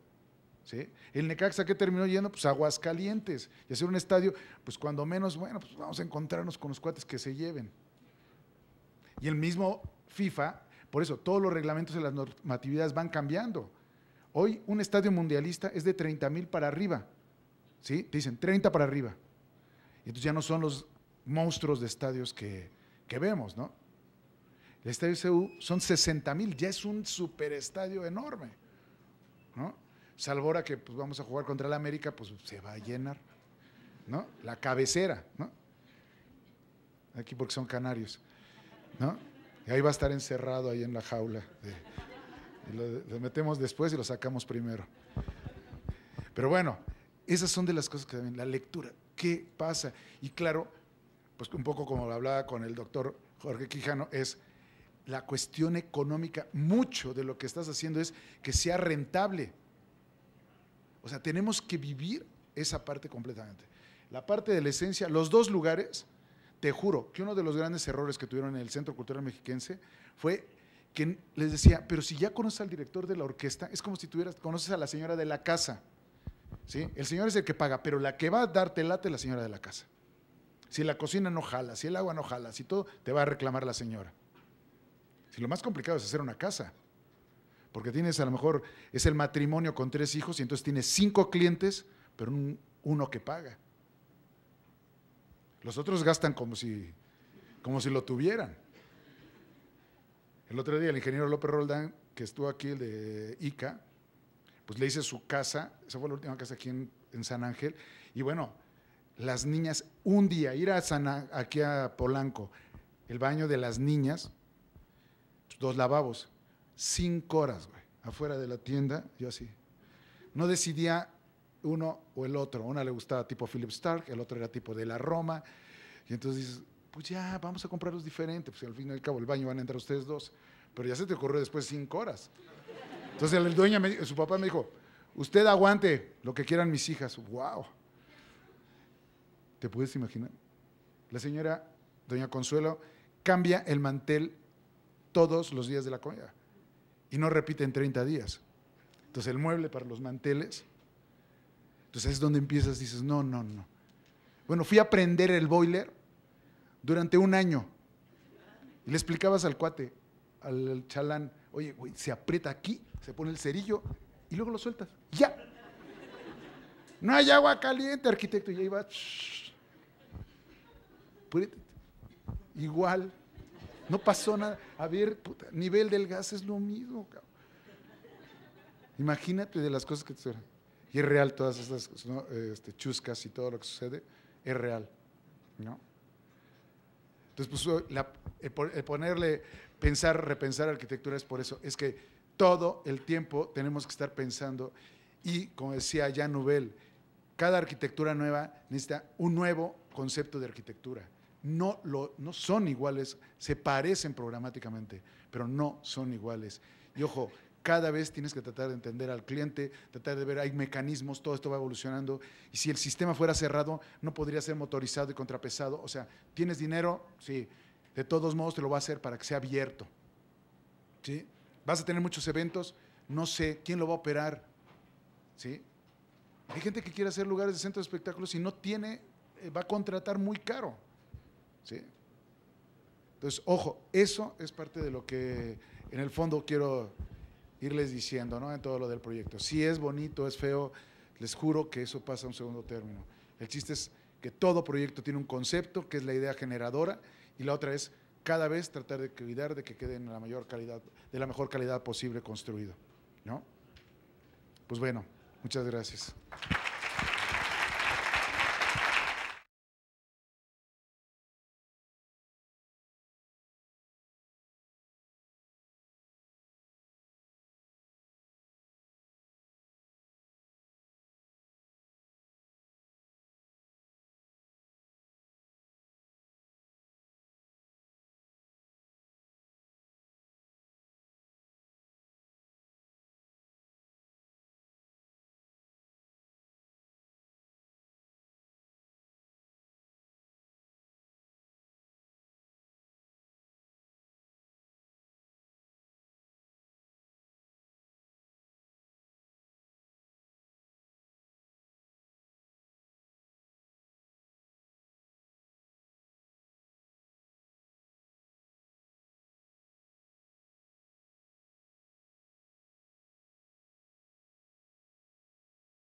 ¿Sí? El Necaxa que terminó yendo, pues Aguascalientes, y hacer un estadio, pues cuando menos, bueno, pues vamos a encontrarnos con los cuates que se lleven. Y el mismo FIFA, por eso todos los reglamentos y las normatividades van cambiando. Hoy un estadio mundialista es de 30 mil para arriba. ¿Sí? dicen 30 para arriba. Y entonces ya no son los monstruos de estadios que, vemos, ¿no? El estadio CU son 60 mil, ya es un superestadio enorme, ¿no? Salvo ahora que pues, vamos a jugar contra el América, pues se va a llenar, ¿no? La cabecera, ¿no? Aquí porque son canarios, ¿no? Y ahí va a estar encerrado ahí en la jaula. De, lo, metemos después y lo sacamos primero. Pero bueno, esas son de las cosas que también, la lectura, ¿qué pasa? Y claro, pues un poco como lo hablaba con el doctor Jorge Quijano, es la cuestión económica. Mucho de lo que estás haciendo es que sea rentable. O sea, tenemos que vivir esa parte completamente. La parte de la esencia, los dos lugares, te juro que uno de los grandes errores que tuvieron en el Centro Cultural Mexiquense fue que les decía, pero si ya conoces al director de la orquesta, es como si tuvieras, conoces a la señora de la casa. ¿sí? El señor es el que paga, pero la que va a darte late es la señora de la casa. Si la cocina no jala, si el agua no jala, si todo, te va a reclamar la señora. Si lo más complicado es hacer una casa, porque tienes a lo mejor, es el matrimonio con tres hijos y entonces tienes cinco clientes, pero uno que paga. Los otros gastan como si, como si lo tuvieran. El otro día el ingeniero López Roldán, que estuvo aquí, el de ICA, pues le hice su casa, esa fue la última casa aquí en, San Ángel, y bueno, las niñas, un día, ir a San, aquí a Polanco, el baño de las niñas, dos lavabos, cinco horas, güey, afuera de la tienda, yo así. No decidía uno o el otro, una le gustaba tipo Philip Stark, el otro era tipo de la Roma, y entonces pues ya, vamos a comprarlos diferentes, Pues al fin y al cabo, el baño van a entrar ustedes dos. Pero ya se te ocurrió después cinco horas. Entonces el dueño, su papá me dijo, usted aguante lo que quieran mis hijas. ¡Wow! ¿Te puedes imaginar? La señora, doña Consuelo, cambia el mantel todos los días de la comida y no repite en 30 días. Entonces el mueble para los manteles. Entonces es donde empiezas, dices, no, no, no. Bueno, fui a prender el boiler durante un año. Y le explicabas al cuate, al chalán, oye, güey, se aprieta aquí, se pone el cerillo y luego lo sueltas. ¡Ya! No hay agua caliente, arquitecto. Y ahí va. Igual. No pasó nada. A ver, puta, nivel del gas es lo mismo, cabrón. Imagínate de las cosas que te Y es real todas estas ¿no? este, chuscas y todo lo que sucede. Es real. ¿No? Entonces, pues, uh, el ponerle pensar, repensar arquitectura es por eso, es que todo el tiempo tenemos que estar pensando y, como decía ya Nubel, cada arquitectura nueva necesita un nuevo concepto de arquitectura. No, lo, no son iguales, se parecen programáticamente, pero no son iguales. Y ojo, cada vez tienes que tratar de entender al cliente, tratar de ver, hay mecanismos, todo esto va evolucionando. Y si el sistema fuera cerrado, no podría ser motorizado y contrapesado. O sea, ¿tienes dinero? Sí. De todos modos, te lo va a hacer para que sea abierto. ¿Sí? Vas a tener muchos eventos, no sé quién lo va a operar. ¿Sí? Hay gente que quiere hacer lugares de centro de espectáculos y no tiene, eh, va a contratar muy caro. Entonces, ojo, eso es parte de lo que en el fondo quiero irles diciendo, ¿no? En todo lo del proyecto. Si es bonito, es feo, les juro que eso pasa a un segundo término. El chiste es que todo proyecto tiene un concepto, que es la idea generadora, y la otra es cada vez tratar de cuidar de que quede en la mayor calidad, de la mejor calidad posible construido, ¿no? Pues bueno, muchas gracias.